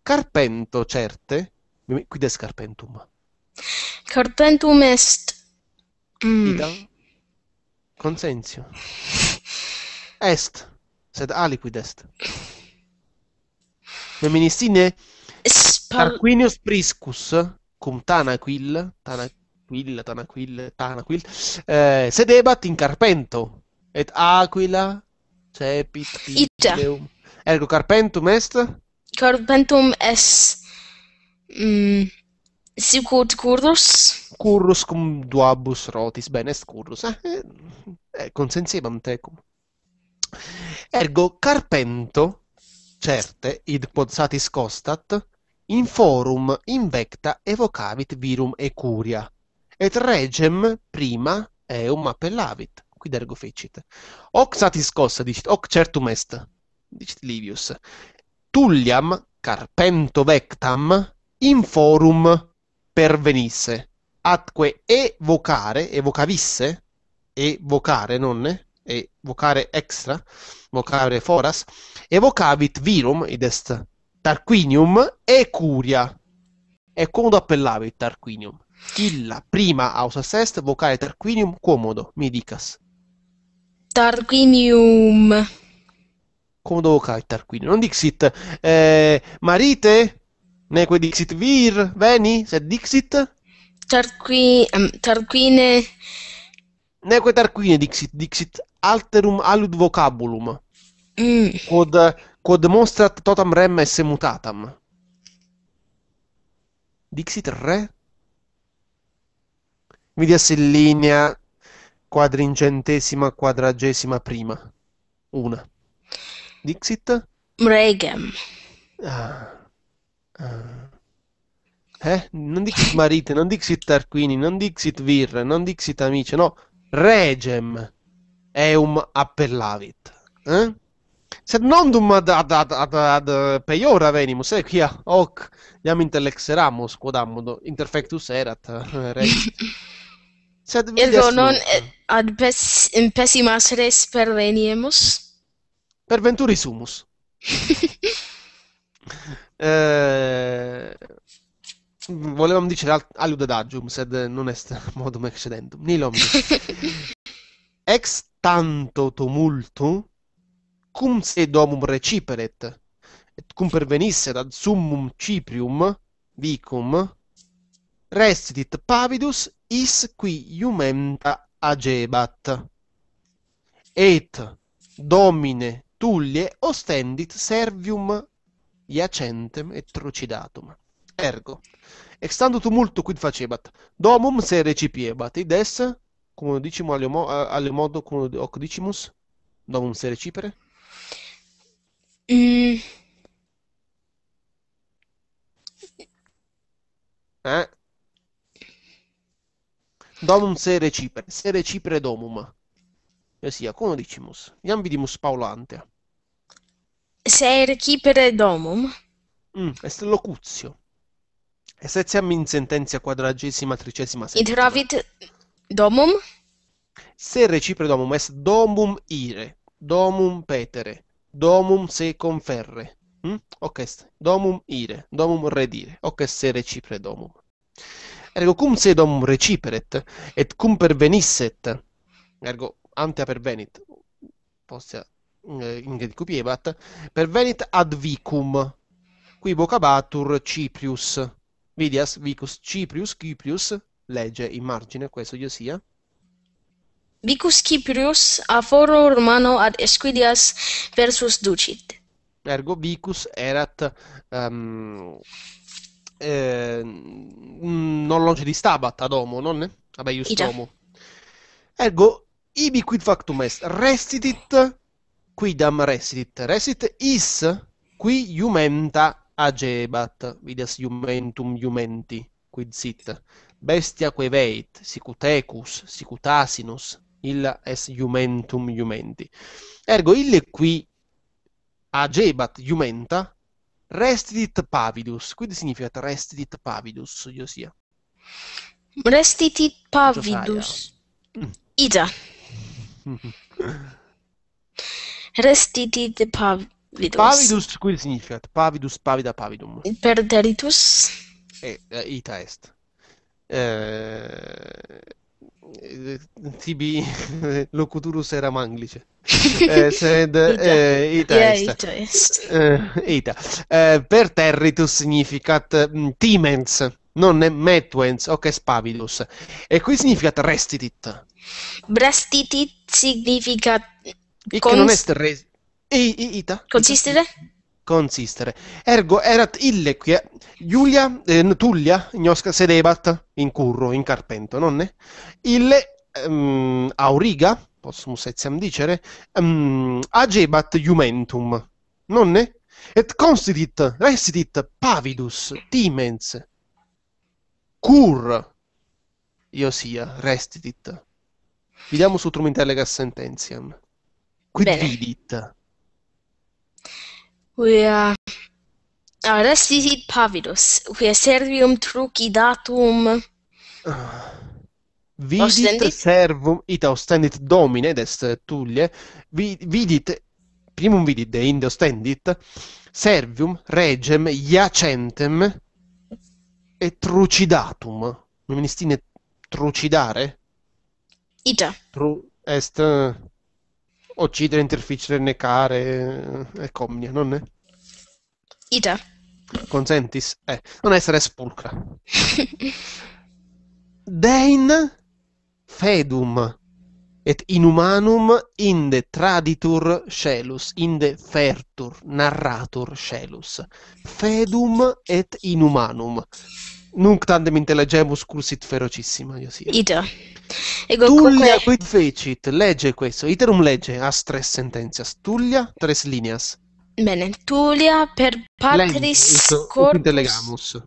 Carpento, certe, quid est carpentum? Carpentum est... Mm. Ida? Consensio. Est, sed aliquid est. Feministine Spal- Tarquinius Priscus, cum Tanaquil, Tanaquil, Tanaquil, Tanaquil, eh, sedebat in Carpento, et Aquila cepit Ita. Ergo Carpentum est? Carpentum est... Mm. Sicut currus? Currus cum duabus rotis, bene est currus. Eh, eh, consensibam tecum. Ergo carpento, certe, id quod satis costat, in forum invecta evocavit virum e curia. Et regem prima eum appellavit. Quid ergo fecit? Hoc satis costa, dicit, hoc certum est, dicit Livius. Tulliam carpento vectam in forum invecta pervenisse. Atque evocare, evocavisse, evocare, nonne, evocare extra, vocare foras, evocavit virum, id est Tarquinium, e curia. E comodo appellavit Tarquinium. Illa prima ausas est vocare Tarquinium comodo, mi dicas. Tarquinium. Comodo vocare Tarquinium. Non dixit eh, marite Neque dixit vir, veni, se dixit? Tarqui, um, tarquine... Neque tarquine dixit, dixit alterum alud vocabulum. Mm. Quod, quod mostrat totam rem esse mutatam. Dixit re? Vedi se in linea quadringentesima quadragesima prima. Una. Dixit? Regem. Ah. Uh, eh? Non dixit marite, non dixit tarquini, non dixit vir, non dixit amice, no. Regem eum appellavit. Eh? Sed nondum ad, ad, ad, ad, ad peiora venimus, eh, quia hoc iam intellexeramus, quod interfectus erat, eh, regem. Sed Edo non ad pes, in pessimas res perveniemus? Per venturi sumus. Eh, volevamo dire al- adagium, sed non est modum excedentum. Nil omnis. Ex tanto tumultum, cum se domum reciperet, et cum pervenisse ad summum ciprium, vicum, restitit pavidus is qui iumenta agebat. Et domine tullie ostendit servium iacentem et trucidatum. Ergo, extando tumultu quid facebat, domum se recipiebat, id es, cum dicimo alle modo cum hoc dicimus, domum se recipere? Mm. Eh? Domum se recipere, se recipere domum. E sia, cum dicimus, iam vidimus paulante. Se Sercipere domum. Mm, est locutio. Essetiam in sententia quadragesima tricesima settima. Idravit domum? Se recipere domum est domum ire, domum petere, domum se conferre. Mm? Ok, domum ire, domum redire. Ok, se recipere domum. Ergo cum se domum reciperet et cum pervenisset. Ergo ante pervenit. Postea eh, in cui Piebat, per Venit ad Vicum, qui vocabatur Ciprius, Vidias, Vicus, Ciprius, Ciprius, legge in margine, questo io sia. Vicus Ciprius a foro romano ad Esquidias versus ducit. Ergo Vicus erat um, eh, non longe di stabat ad homo, non? Vabbè, just homo. Ergo ibi quid factum est, restitit quidam resit, resit is qui iumenta agebat, Vides iumentum iumenti, quid sit. Bestia que veit, sicut ecus, sicut asinus, illa es iumentum iumenti. Ergo ille qui agebat iumenta restitit pavidus. Quindi significa restit pavidus, io sia. Restitit pavidus. Mm. Ida. Restiti de Pavidus. Pavidus qui significa Pavidus, pavida, pavidum. Perderitus. E, eh, ita est. Eh, tibi locuturus era manglice. Eh, sed eh, ita, yeah, est. ita est. Eh, ita. Eh, per territus significat mh, mm, timens non è metuens, ok spavidus. E qui significa restitit. Restitit significa Ic Cons- non est res... I, I, ita. Consistere? Consistere. Ergo erat ille qui. Eh. Giulia, eh, Tullia, gnosca sedebat, in curro, in carpento, nonne? Ille um, auriga, possumus etiam dicere, um, agebat iumentum, nonne? Et considit, restitit pavidus, timens, cur, io sia, restitit. Vediamo su Trumintellegas sententiam. Quid vidit? Quia arrestit pavidus, quia servium truci datum... Ah. Vidit servum, ita ostendit domine, ed est Tullie, vidit, primum vidit de inde ostendit, servium regem iacentem e trucidatum. Noministine trucidare? Ita. Tru, est eh, Uccidere, interficere, necare eh, e comnia, non è? Ida. Consentis? Eh, non essere spulcra. Dein fedum et inumanum inde traditur scelus, inde fertur, narratur scelus. Fedum et inumanum. Nunc tandem intellegemus cursit ferocissima, io sia. Ida. Ego, Tullia quid fecit? Legge questo. Iterum legge. As tres sentencias. Tullia, tres lineas. Bene. Tullia per patris Lengis. corpus... Lengis. Delegamus.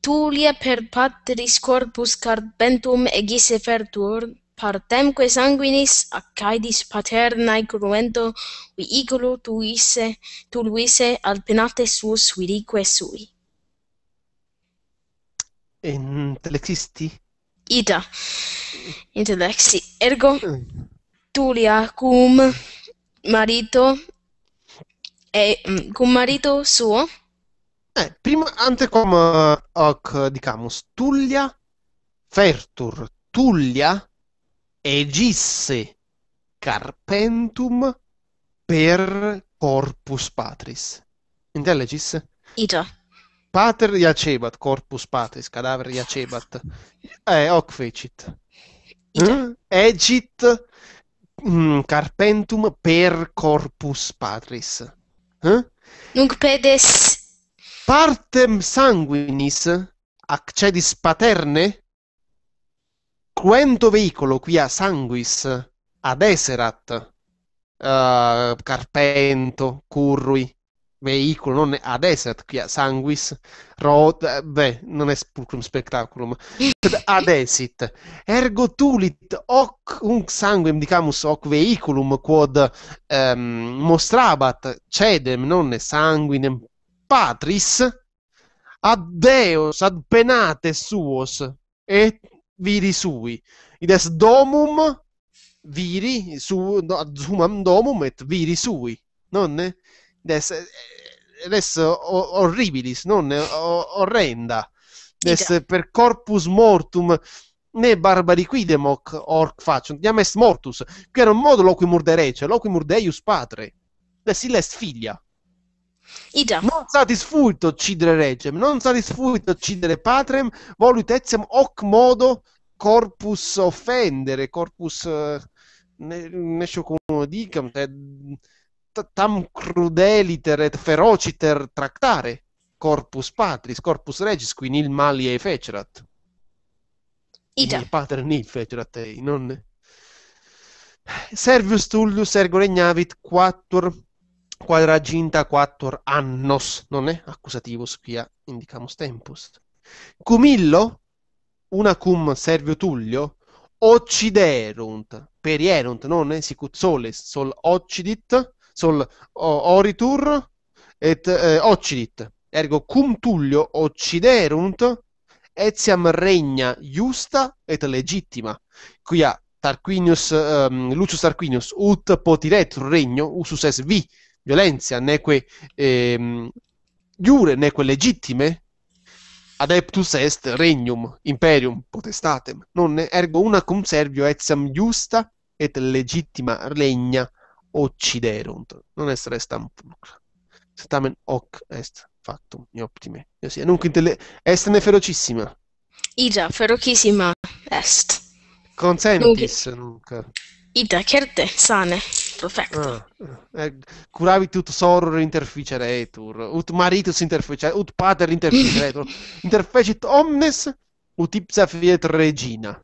Tullia per patris corpus carpentum e fertur partemque sanguinis accaidis paternae cruento vi igolo tuise tu luise al penate suo suirique sui. Entelexisti? ita intellexi ergo tulia cum marito e mm, cum marito suo eh, prima ante cum uh, hoc uh, dicamus tulia fertur tulia egisse carpentum per corpus patris intellegis ita Pater Iacebat, corpus patris, cadaver Iacebat. Eh, hoc fecit. Cioè, Egit mm, carpentum per corpus patris. Eh? Nunc pedes partem sanguinis accedis paterne quento veicolo quia sanguis adeserat uh, eh, carpento currui veicolo, non a Desert, qui a Sanguis, Road, eh, beh, non è Spulcrum Spectaculum, ad Esit. Ergo tulit hoc un sanguem dicamus hoc veiculum quod um, mostrabat cedem non sanguinem patris ad Deus, ad penate suos et viri sui. Id est domum viri, su, no, domum et viri sui, nonne? adesso eh, orribilis, non eh, orrenda, des per corpus mortum né barbari quidemoc orc faciunt, iam est mortus, qui era un modo loquimur de rece, loquimur deius patre, des ille figlia. Ida. Non satisfuit occidere regem, non satisfuit occidere patrem, volut etiam hoc modo corpus offendere, corpus... Uh, ne, ne dicam, tam crudeliter et ferociter tractare corpus patris, corpus regis, qui nil malie fecerat. Ita. Il pater nil fecerat ei, non... Servius Tullius ergo regnavit quattur quadraginta quattur annos, non è accusativus quia indicamus tempus. Cumillo, una cum Servio Tullio, occiderunt, perierunt, non sicut soles, sol occidit, sol oritur et eh, occidit. Ergo cum Tullio occiderunt etiam regna justa et legittima. Quia Tarquinius um, Lucius Tarquinius ut potiret regno usus es vi violentia neque ehm, iure neque legittime adeptus est regnum imperium potestatem non ergo una cum servio etiam justa et legittima regna occiderunt, non essere restam pulcra. hoc est factum optime. Io sia nunc intelle est ne ferocissima. Ida ferocissima est. Consentis nunc. nunc. Ida certe sane perfecto. Ah, eh, eh curavit soror interficeretur, ut maritus interficeretur, ut pater interficeretur, interfecit omnes, ut ipsa fiet regina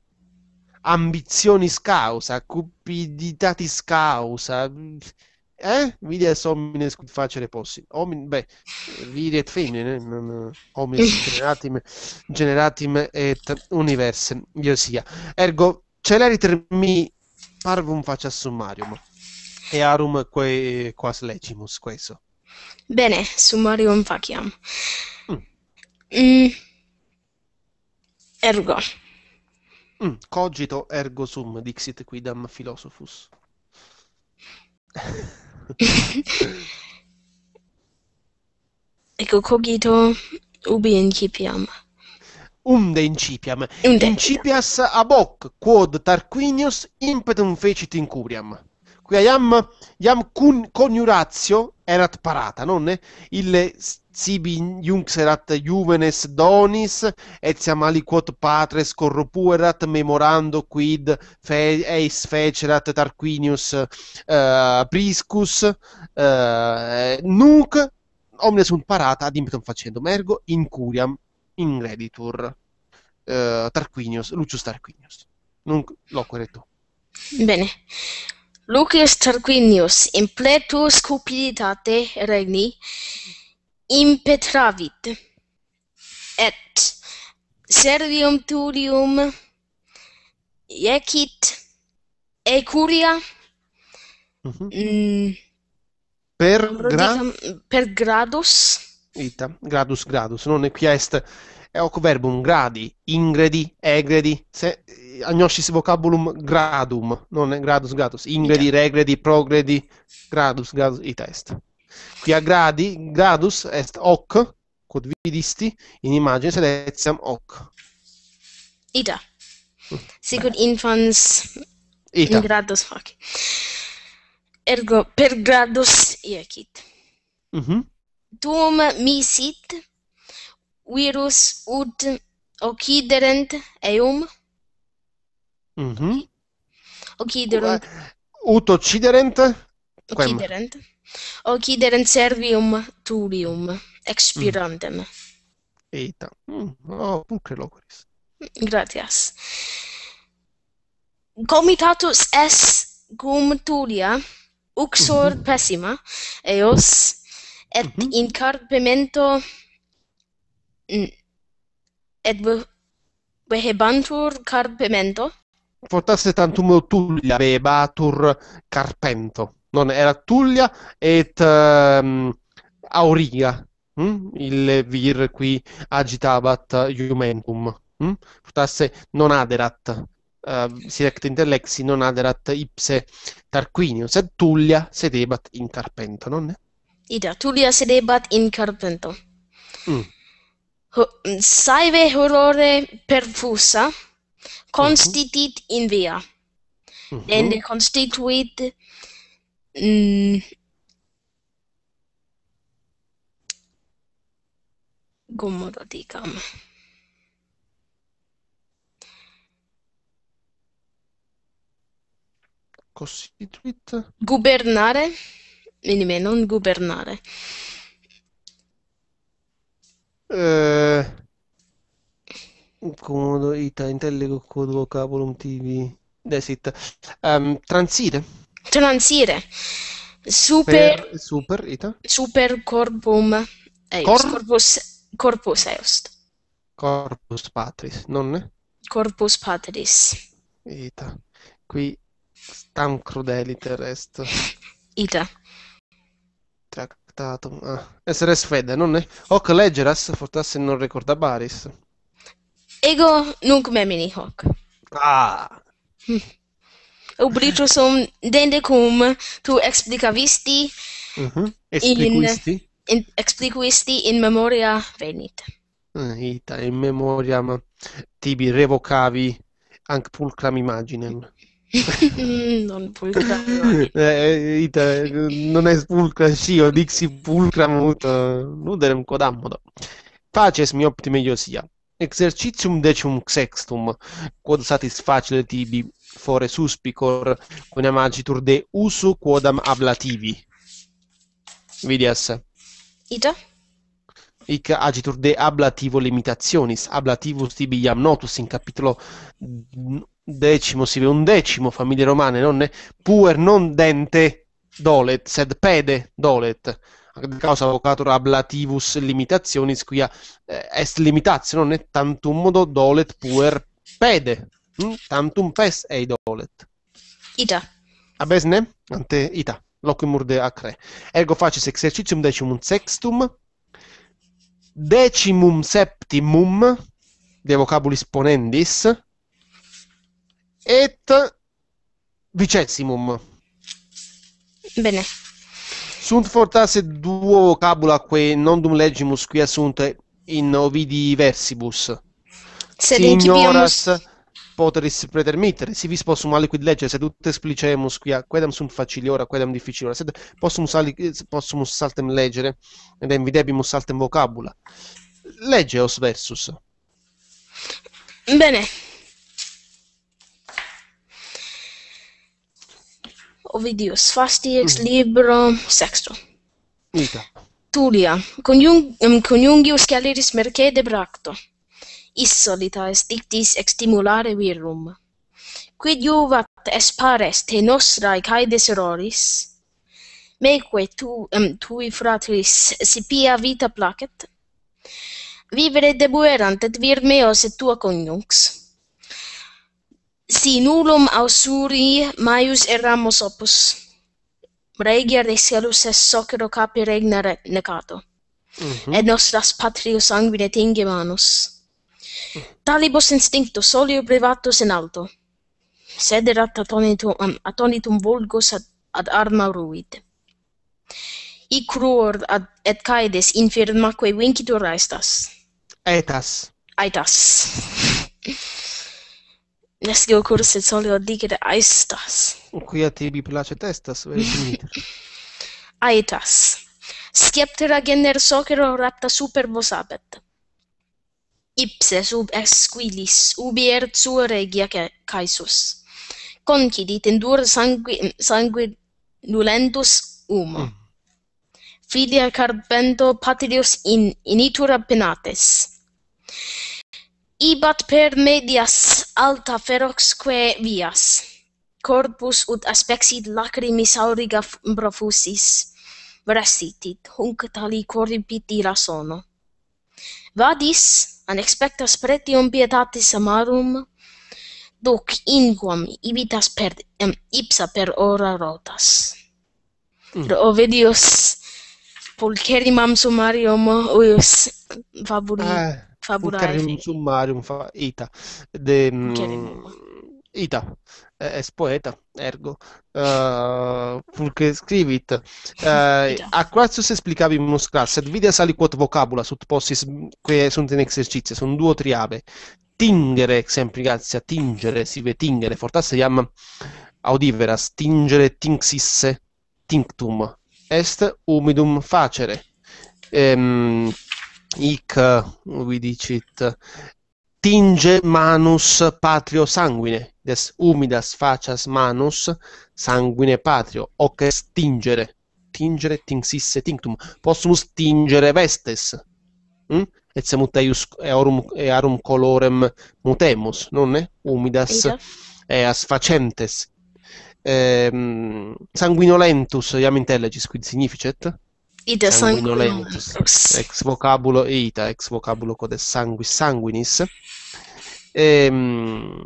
ambizioni scausa, cupiditatis causa, mm, eh? Vides homines quid facere possi. Homin, beh, vidi et femine, eh, non, homines generatim, generatim et universe, io sia. Ergo, celeriter mi parvum faccia summarium, e arum quae quas lecimus, queso. Bene, summarium faciam. Mm. Mm. Ergo, Mm, cogito ergo sum dixit quidam philosophus. ecco, cogito ubi incipiam. Umde incipiam. Unde incipiam. Incipias ab hoc, quod Tarquinius impetum fecit incuriam. Qui a iam, iam cun, coniuratio erat parata, non? Il sibi iunxerat juvenes donis, etiam aliquot patres corropuerat memorando quid fe, eis fecerat Tarquinius uh, Priscus, uh, nunc omnes sunt parata ad impetum facendum, ergo incuriam ingreditur uh, eh, Tarquinius, Lucius Tarquinius. Nunc loquere tu. Bene. Lucius Tarquinius in pleto cupiditate regni impetravit et servium tullium iecit e curia mhm. mm -hmm. per gra per gradus ita gradus gradus non equiest est hoc verbum gradi ingredi egredi se agnosis vocabulum gradum, non gradus gradus, ingredi, yeah. regredi, progredi, gradus, gradus, ita est. Qui a gradi, gradus est hoc, quod vidisti, in imagine seletiam hoc. Ita. Mm. Sigur infans ita. in gradus hoc. Ergo, per gradus iacit. Mm -hmm. misit virus ut occiderent eum, Mhm. Mm Occiderunt. Ut occiderent. Occiderent. Occiderent servium tulium expirantem. Mm. Eita. Mm. Oh, pucre loquis. Gratias. Comitatus est cum tulia uxor mm -hmm. pessima eos et mm -hmm. in carpemento et vehebantur carpemento portasse tantum Tullia bebatur carpento. Non era Tullia et um, Auria. Mm? Il vir qui agitabat Iumentum. Mm? Hm? Portasse non aderat. Uh, ehm, Sirect intellexi non aderat ipse Tarquinius et Tullia sedebat in carpento, non è? Ida, Tullia sedebat in carpento. Mm. Ho, mm, saive horrore perfusa, Mhm. constitute mm-hmm. in VR. Mm-hmm. And they constitute um, gommo datikam. Costituit? Minime, non gubernare. Eh... Comodo Ita, Intelle Codo Capolum TV, Desit. Um, ehm, transire. Transire. Super. Per, super Ita. Super Corbum. Eos. Eh, Cor- corpus, corpus Eust Corpus Patris, Nonne Corpus Patris. Ita. Qui stam crudeliter est. Ita. Tractatum. Ah. Essere sfede, Nonne è? Hoc legeras, fortasse non ricorda Baris Ego nunc memini hoc. Ah. Ubriciosum dendecum tu explicavisti uh-huh. Mhm. explicuisti. in in, expliquisti in memoria venit. Ah, ita, in memoriam tibi revocavi anc pulcram imaginem. non pulcram. Eh, eh, ita, non è pulcra scio, dixi pulcram ut eh, nuderem quod ammodo. Paces mi optime io sia. Exercitium decum sextum, quod satisfaci tibi fore suspicor, quina agitur de usu quodam ablativi. Vidias. Ita? Hic agitur de ablativo limitationis, ablativus tibi iam notus in capitolo decimo, si ve undecimo, famiglie romane, nonne, puer non dente dolet, sed pede dolet causa vocator ablativus limitationis, quia eh, est non è tantum modo dolet puer pede, hm? tantum pes ei dolet. Ita. Abesne? Ante ita. Locumur de acre. Ergo facis exercitium decimum sextum, decimum septimum, de vocabulis ponendis, et vicesimum. Bene sunt fortase duo cabulaque non dum legimus qui assunte in ovidi versibus. Sed ignoras viamus... poteris pretermittere, si vis possum aliquid legge, sed ut explicemus quia, quedam sunt faciliora, quedam difficiliora, sed possum, sali, possum saltem leggere, ed envidebimus saltem vocabula. Legge os versus. Bene, Ovidius fasti ex mm. libro sexto Ita Tulia coniung coniungius calleris mercede bracto Isolita est dictis ex stimulare virum Quid iuvat es pares te nostra et caede Meque tu um, tui fratris si pia vita placet Vivere debuerant et vir meos et tua coniunx si nullum ausuri maius erramus opus. Regia de celus est socero capi regna necato, mm -hmm. et nostras patrius anguine tinge manus. Talibus instinctus solio privatus in alto, sederat atonitum, atonitum vulgus ad, ad arma ruid. I cruor ad, et caedes infirmaque vincitur aestas. Aetas. Aetas. Aetas. Nes gil curse et solio digere aestas. Quia tibi placet estas, vero aetas. Sceptera gener socero rapta super vos abet. Ipses ub esquilis, ubi sua er regia caesus. Concidit in dur sangui, sangui nulentus Mm. Filia carpento patilius in initura penates ibat per medias alta feroxque vias corpus ut aspectit lacrimis auriga profusis vrestitit hunc tali corribit ira sono vadis an expectas pretium pietatis amarum doc inquam ibitas per em, ipsa per ora rotas mm. Pro ovedios pulcherimam sumarium uius faburi ah. Fabulare un un fa ita. De, mm, ita, eh, es poeta, ergo, uh, eh, pulche scrivit. Uh, in explicabimus class, sed vidia sali quot vocabula sut possis que sunt in exercizio, sunt duo triabe. Tingere, sempre grazie, tingere, si ve tingere, fortasse iam audiveras, tingere tinxisse, tinctum, est umidum facere. Um, hic with icit tinge manus patrio sanguine des umidas facias manus sanguine patrio hoc est tingere tingere tingsisse tinctum possumus tingere vestes mm? et se muteius eorum earum colorem mutemus nonne humidas Ega. eas facentes ehm, sanguinolentus iam intelligis, quid significet Ida sanguinolentus, ex vocabulo ita, ex vocabulo code sanguis sanguinis. Ehm,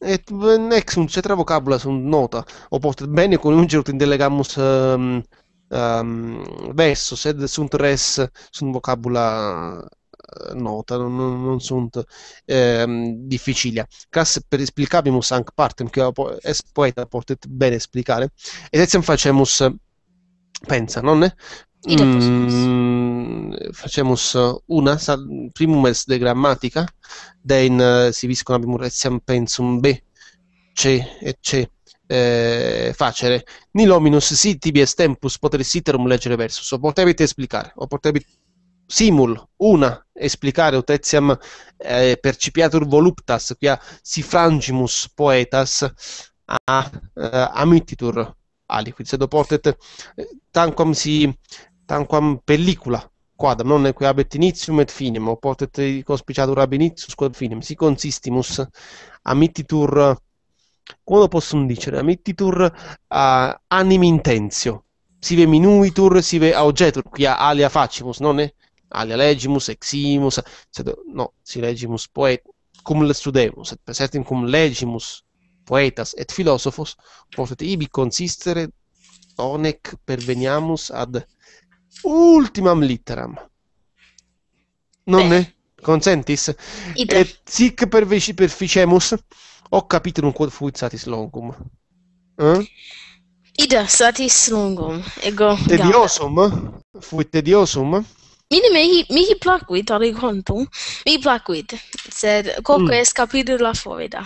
et nexum cetra vocabula sunt nota, oppost bene con un conjungerut in delegamus um, ehm, um, ehm, versus, ed sunt res sunt vocabula eh, nota, non, non sunt ehm, difficilia. Cas per explicabimus anc partem, che es poeta portet bene explicare, ed etiam facemus pensa, non? Mm, facemus una sal, es de grammatica den uh, eh, si viscono abbiamo etiam pensum be ce e c eh, facere nil hominus si tibi tibies tempus poterissiterum leggere versus o potrebbe esplicare o potrebbe simul una esplicare ut etiam eh, percipiatur voluptas quia si frangimus poetas a eh, amititur aliquid, portet eh, tanquam si tanquam pellicula quadam non qui abet initium et finem o portet conspiciatur ab initius quod finem si consistimus amittitur come lo possono dire amittitur uh, anim intentio sive minuitur sive augetur quia alia facimus non è alia legimus eximus no si legimus poet cum le studemus et per certum cum legimus poetas et philosophos potet ibi consistere onec perveniamus ad ultimam litteram. Non ne consentis? Iter. Et sic per vici per ficemus ho quod fuit satis longum. Eh? Ida satis longum, ego... Tediosum? Gata. Fuit tediosum? Mine mihi, mihi placuit, aliquantum. Mihi placuit, sed coque mm. est capitula foveda.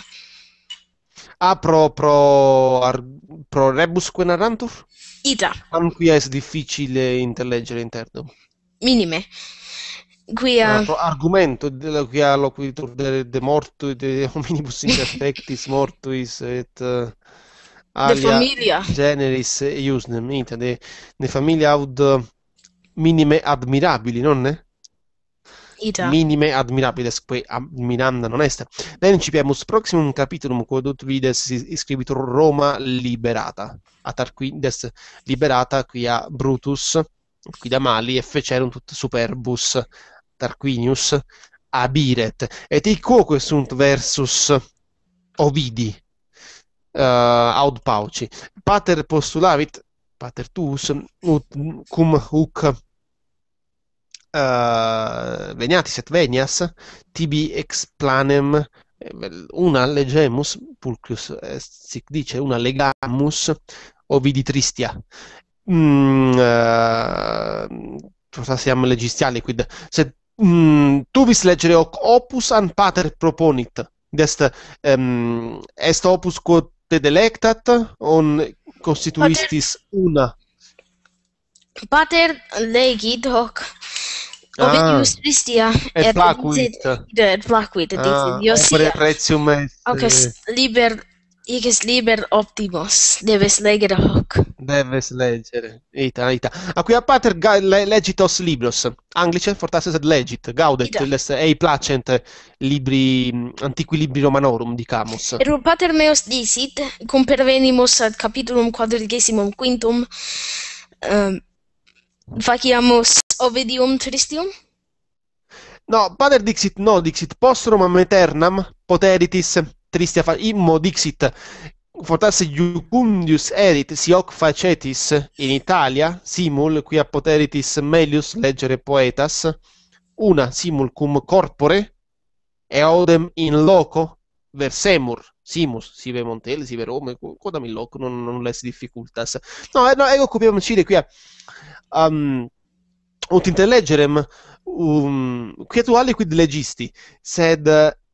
Ah, pro, pro, ar, pro rebus quenarantur? Ita. Anquia es difficile interleggere interno. Minime. Quia... Uh, argumento qui eh, quia loquitur de, de mortu de hominibus imperfectis mortuis et uh, eh, alia familia. generis iusnem ita de, de familia aud minime admirabili, non ne? minime admirabiles, que admiranda non est. Principiamus proximum capitulum quod ut vides iscribitur Roma liberata. a Atarquindes liberata qui a Brutus, qui da Mali, fecerum tut superbus Tarquinius abiret. Et iquoque sunt versus Ovidi, uh, aud pauci. Pater postulavit, pater tuus, ut, cum huc uh, veniatis et venias tibi explanem planem una legemus pulcus est sic dice una legamus ovidi tristia mm, uh, eh, forse siamo legistiali quid sed mm, tu vis legere hoc opus an pater proponit dest um, est opus quod te delectat on constituistis una pater legit hoc Ovvio, ah, Stristia è Plaquit. È Plaquit, ah, ossia... Rezium est. Oces liber, iges liber optimus, deves legere hoc. Deves leggere, ita, ita. Ah, a pater ga, le, legitos libros, anglice fortasse sed legit, gaudet, illes ei placent libri, mm, antiqui libri romanorum, dicamus. Erum pater meus dicit, cum pervenimus ad capitulum quadrigesimum quintum, um, ehm, faciamus Ovidium Tristium? No, pater dixit no dixit postrum eternam poteritis tristia fa- immo dixit fortasse iucundius erit si hoc facetis in Italia simul qui a poteritis melius leggere poetas una simul cum corpore e odem in loco versemur simus sive Montele sive Rome quodam in loco non, non less difficultas no, eh, no ego copiam cide qui a um, ut intellegerem um, quietuali quid legisti, sed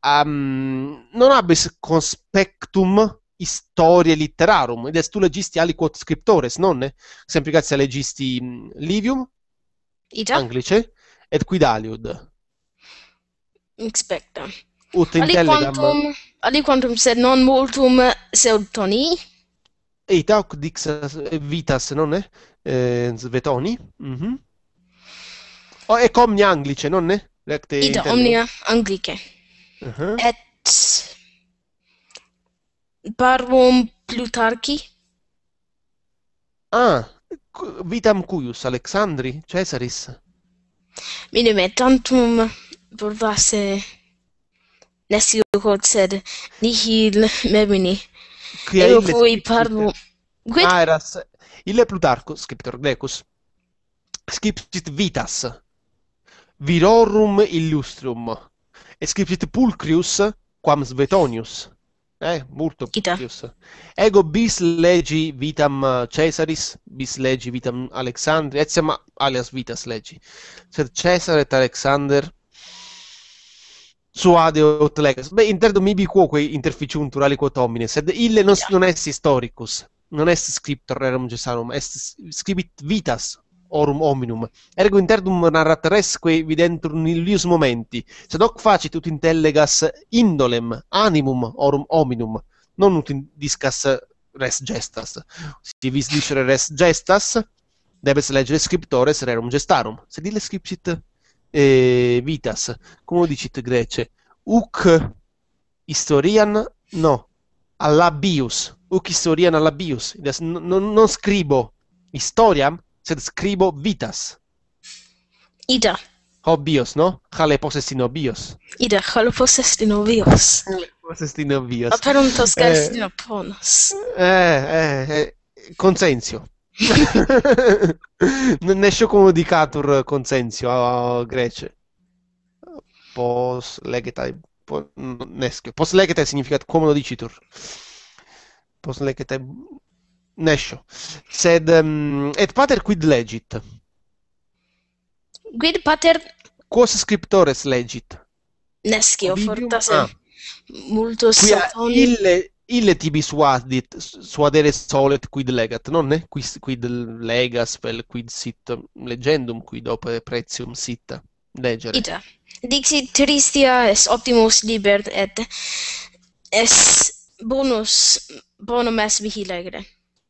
um, non habis conspectum historiae literarum, id est tu legisti aliquot scriptores, nonne? Sempre grazie a legisti mm, Livium, Ija. Anglice, et quid aliud? Expecta. Ut intellegam. Aliquantum, sed non multum seutoni. Ita, hoc dixas vitas, nonne? Eh, svetoni. Mm -hmm. Oh, ek omnia anglice, non ne? Lecte Id omnia anglice. Uh-huh. Et parvum Plutarchi. Ah, vitam cuius Alexandri Cesaris. Minime tantum volvasse nescio quod sed nihil memini. Quia Eo poi parvo... Quid? Ah, eras... Ille Plutarco, scriptor decus, scriptit vitas, virorum illustrum, scriptit pulcrius quam svetonius. Eh, molto pulcrius. Ego bis legi vitam eh, cesaris bis legi vitam Alexandri, etiam eh, alias vitas legi. Sed Caesar et Alexander suade ot legas. Beh, interdo mibi quoque interficiuntur aliquot homines, sed ille non, non est historicus, non est scriptor rerum Caesarum, est scribit vitas orum hominum. Ergo interdum narratresque videntur nillius momenti, sed hoc facit ut intellegas indolem animum orum hominum, non ut discas res gestas. Si vis dicere res gestas, debes leggere scriptores rerum gestarum. Se dile scripsit eh, vitas, come dicit grece? Uc historian, no, allabius, uc historian allabius, non, non scribo historiam, sed scribo vitas. Ida. Hobios, no? Hale possestino bios. Ida, hale possestino bios. Hale possestino bios. Operum tos garsino eh, ponos. Eh, eh, eh, consensio. ne sio comodicatur consensio a grece. Pos legetai, po, nesque. Pos legetai significat, como lo Pos legetai, Nescio. Sed um, et pater quid legit? Quid pater quos scriptores legit? Nescio fortasse. ah. multos Quia satoni. Ille ille tibi suadit suadere solet quid legat non ne quid quid legas vel quid sit legendum quid opere pretium sit legere ita dixit tristia es optimus liber et es bonus bonum est vihi legere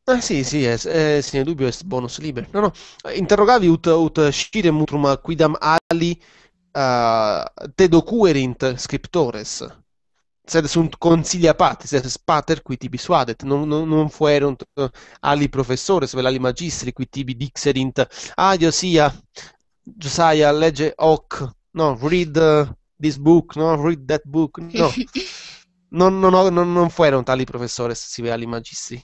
Ah sì, sì, es, eh, eh dubbio è bonus liber. No, no, interrogavi ut, ut scire mutrum quidam ali uh, te docuerint scriptores. Sed sunt consiglia pati, sed spater qui tibi suadet, non, non, non fuerunt uh, ali professores, vel ali magistri, qui tibi dixerint, ah, adio sia, Josiah, legge hoc, no, read uh, this book, no, read that book, no. non, non, non, non fueron tali professores, si ve ali magistri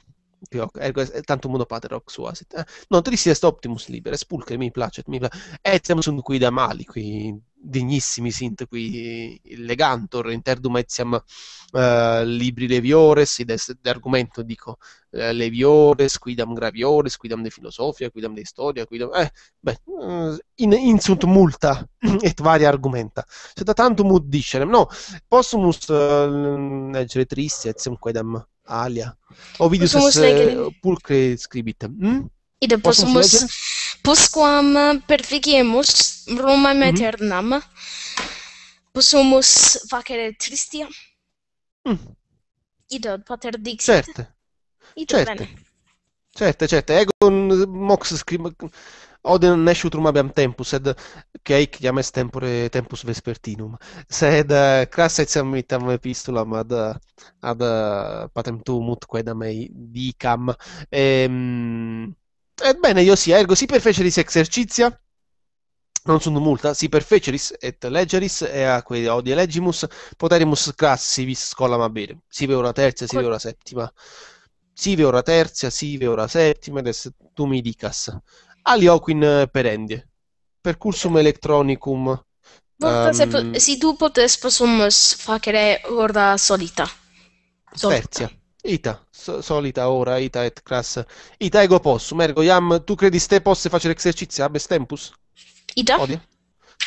ergo est tantum modo pater hoc suasit. Eh? Non tris est optimus liberes, pulcre mi placet, mi placet. Etiam eh, siamo qui da mali, qui dignissimi sint qui legantor, interdum etiam uh, eh, libri leviores, id est d'argumento dico uh, leviores, quidam graviores, quidam de filosofia, quidam de historia, quidam... Eh, beh, mm, in, in sunt multa et varia argumenta. Sed tantum ut discerem, no, possumus uh, leggere tris etiam quidam alia. O video se legge... pur che scrivite. E dopo per Roma maternam. Mm -hmm. facere tristia. Hm. Mm. E do Certe, dicit. Certo. Certo. Certo, certo. Ego mox scrivo Odin nesciutrum abiam tempus, ed caic james tempore, tempus vespertinum. Sed uh, eh, cras etiam mitam epistulam ad, ad eh, patem tuum ut quedam ei dicam. Ehm... Ebbene, io sì, ergo si perfeceris exercizia, non sunt multa, si perfeceris et legeris e a quei odie legimus poterimus crassi vis scolam abere. ve ora terza, si ve ora settima. Si ve ora terza, si ve ora settima, ed est tu mi dicas. Alioquin perendi, percursum eh. electronicum. Volta um, si tu potes possum facere ora solita. solita. Ita, solita ora, ita et cras. Ita ego possum, ergo iam, tu credi ste posse facere exercizia abes tempus? Ita? Odia?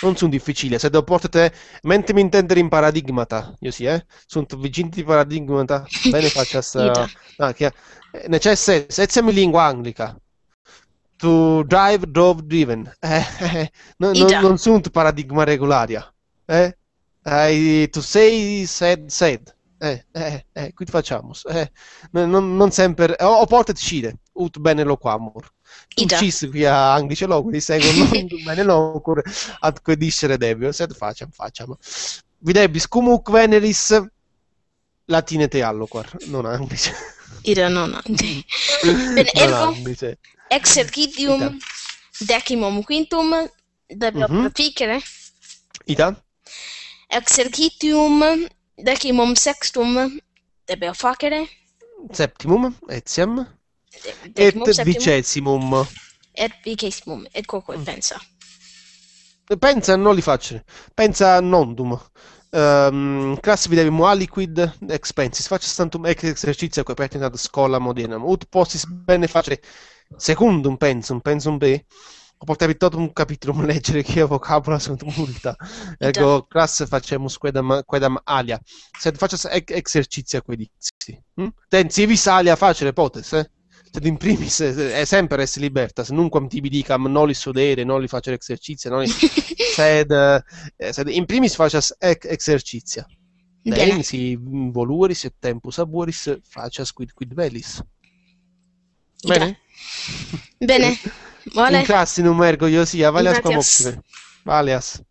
Non sunt difficile, sed portate mentem intendere in paradigmata, io sì, eh? Sunt viginti paradigmata, bene faccias... ita. Eh, ah, che... Necesse, etiam in lingua anglica, to drive drove driven. Eh, eh, no, non, non sunt paradigma regularia. Eh? eh I, to say said said. Eh, eh, eh, qui facciamo. Eh, non, non sempre. Eh, o, o portet cide, ut bene loquamur. Ida. Uccis qui a anglice loqui, seguono bene locur, ad que discere debio, sed facciam, facciam. Videbis comuc veneris latinete alloquar, non anglice. Ida non anglice. Bene, ergo... Exercitium decimum quintum, dobbiamo Mhm. proficere. Ita? Exercitium decimum sextum, dobbiamo facere. Septimum, etiam, et Decimum septimum, vicesimum. Et vicesmum, et ecco quoque mm. pensa. Pensa, non li faccio. Pensa nondum. Ehm, classe videvimo a liquid expenses. Faccio tantum ex exercizio che pertinat ad scola modenam. Ut possis bene face secundum pensum, pensum be, ho portato portavi totum capitulum leggere che io vocabula sunt multa. Ergo class facemus quedam, quedam alia. Sed facas ec exercizia quedixi. Hm? Tensivis alia facile potes, eh? sed cioè, in primis eh, è sempre es libertas, nunquam tibi dicam non li sudere, noli facere exercizia, noli... sed, cioè, eh, sed in primis facas ec exercizia. Dei si mm, voluris et tempus aburis facas quid quid velis. Bene? Bene. Vale. In classe non mergo io sia, vale a Valias.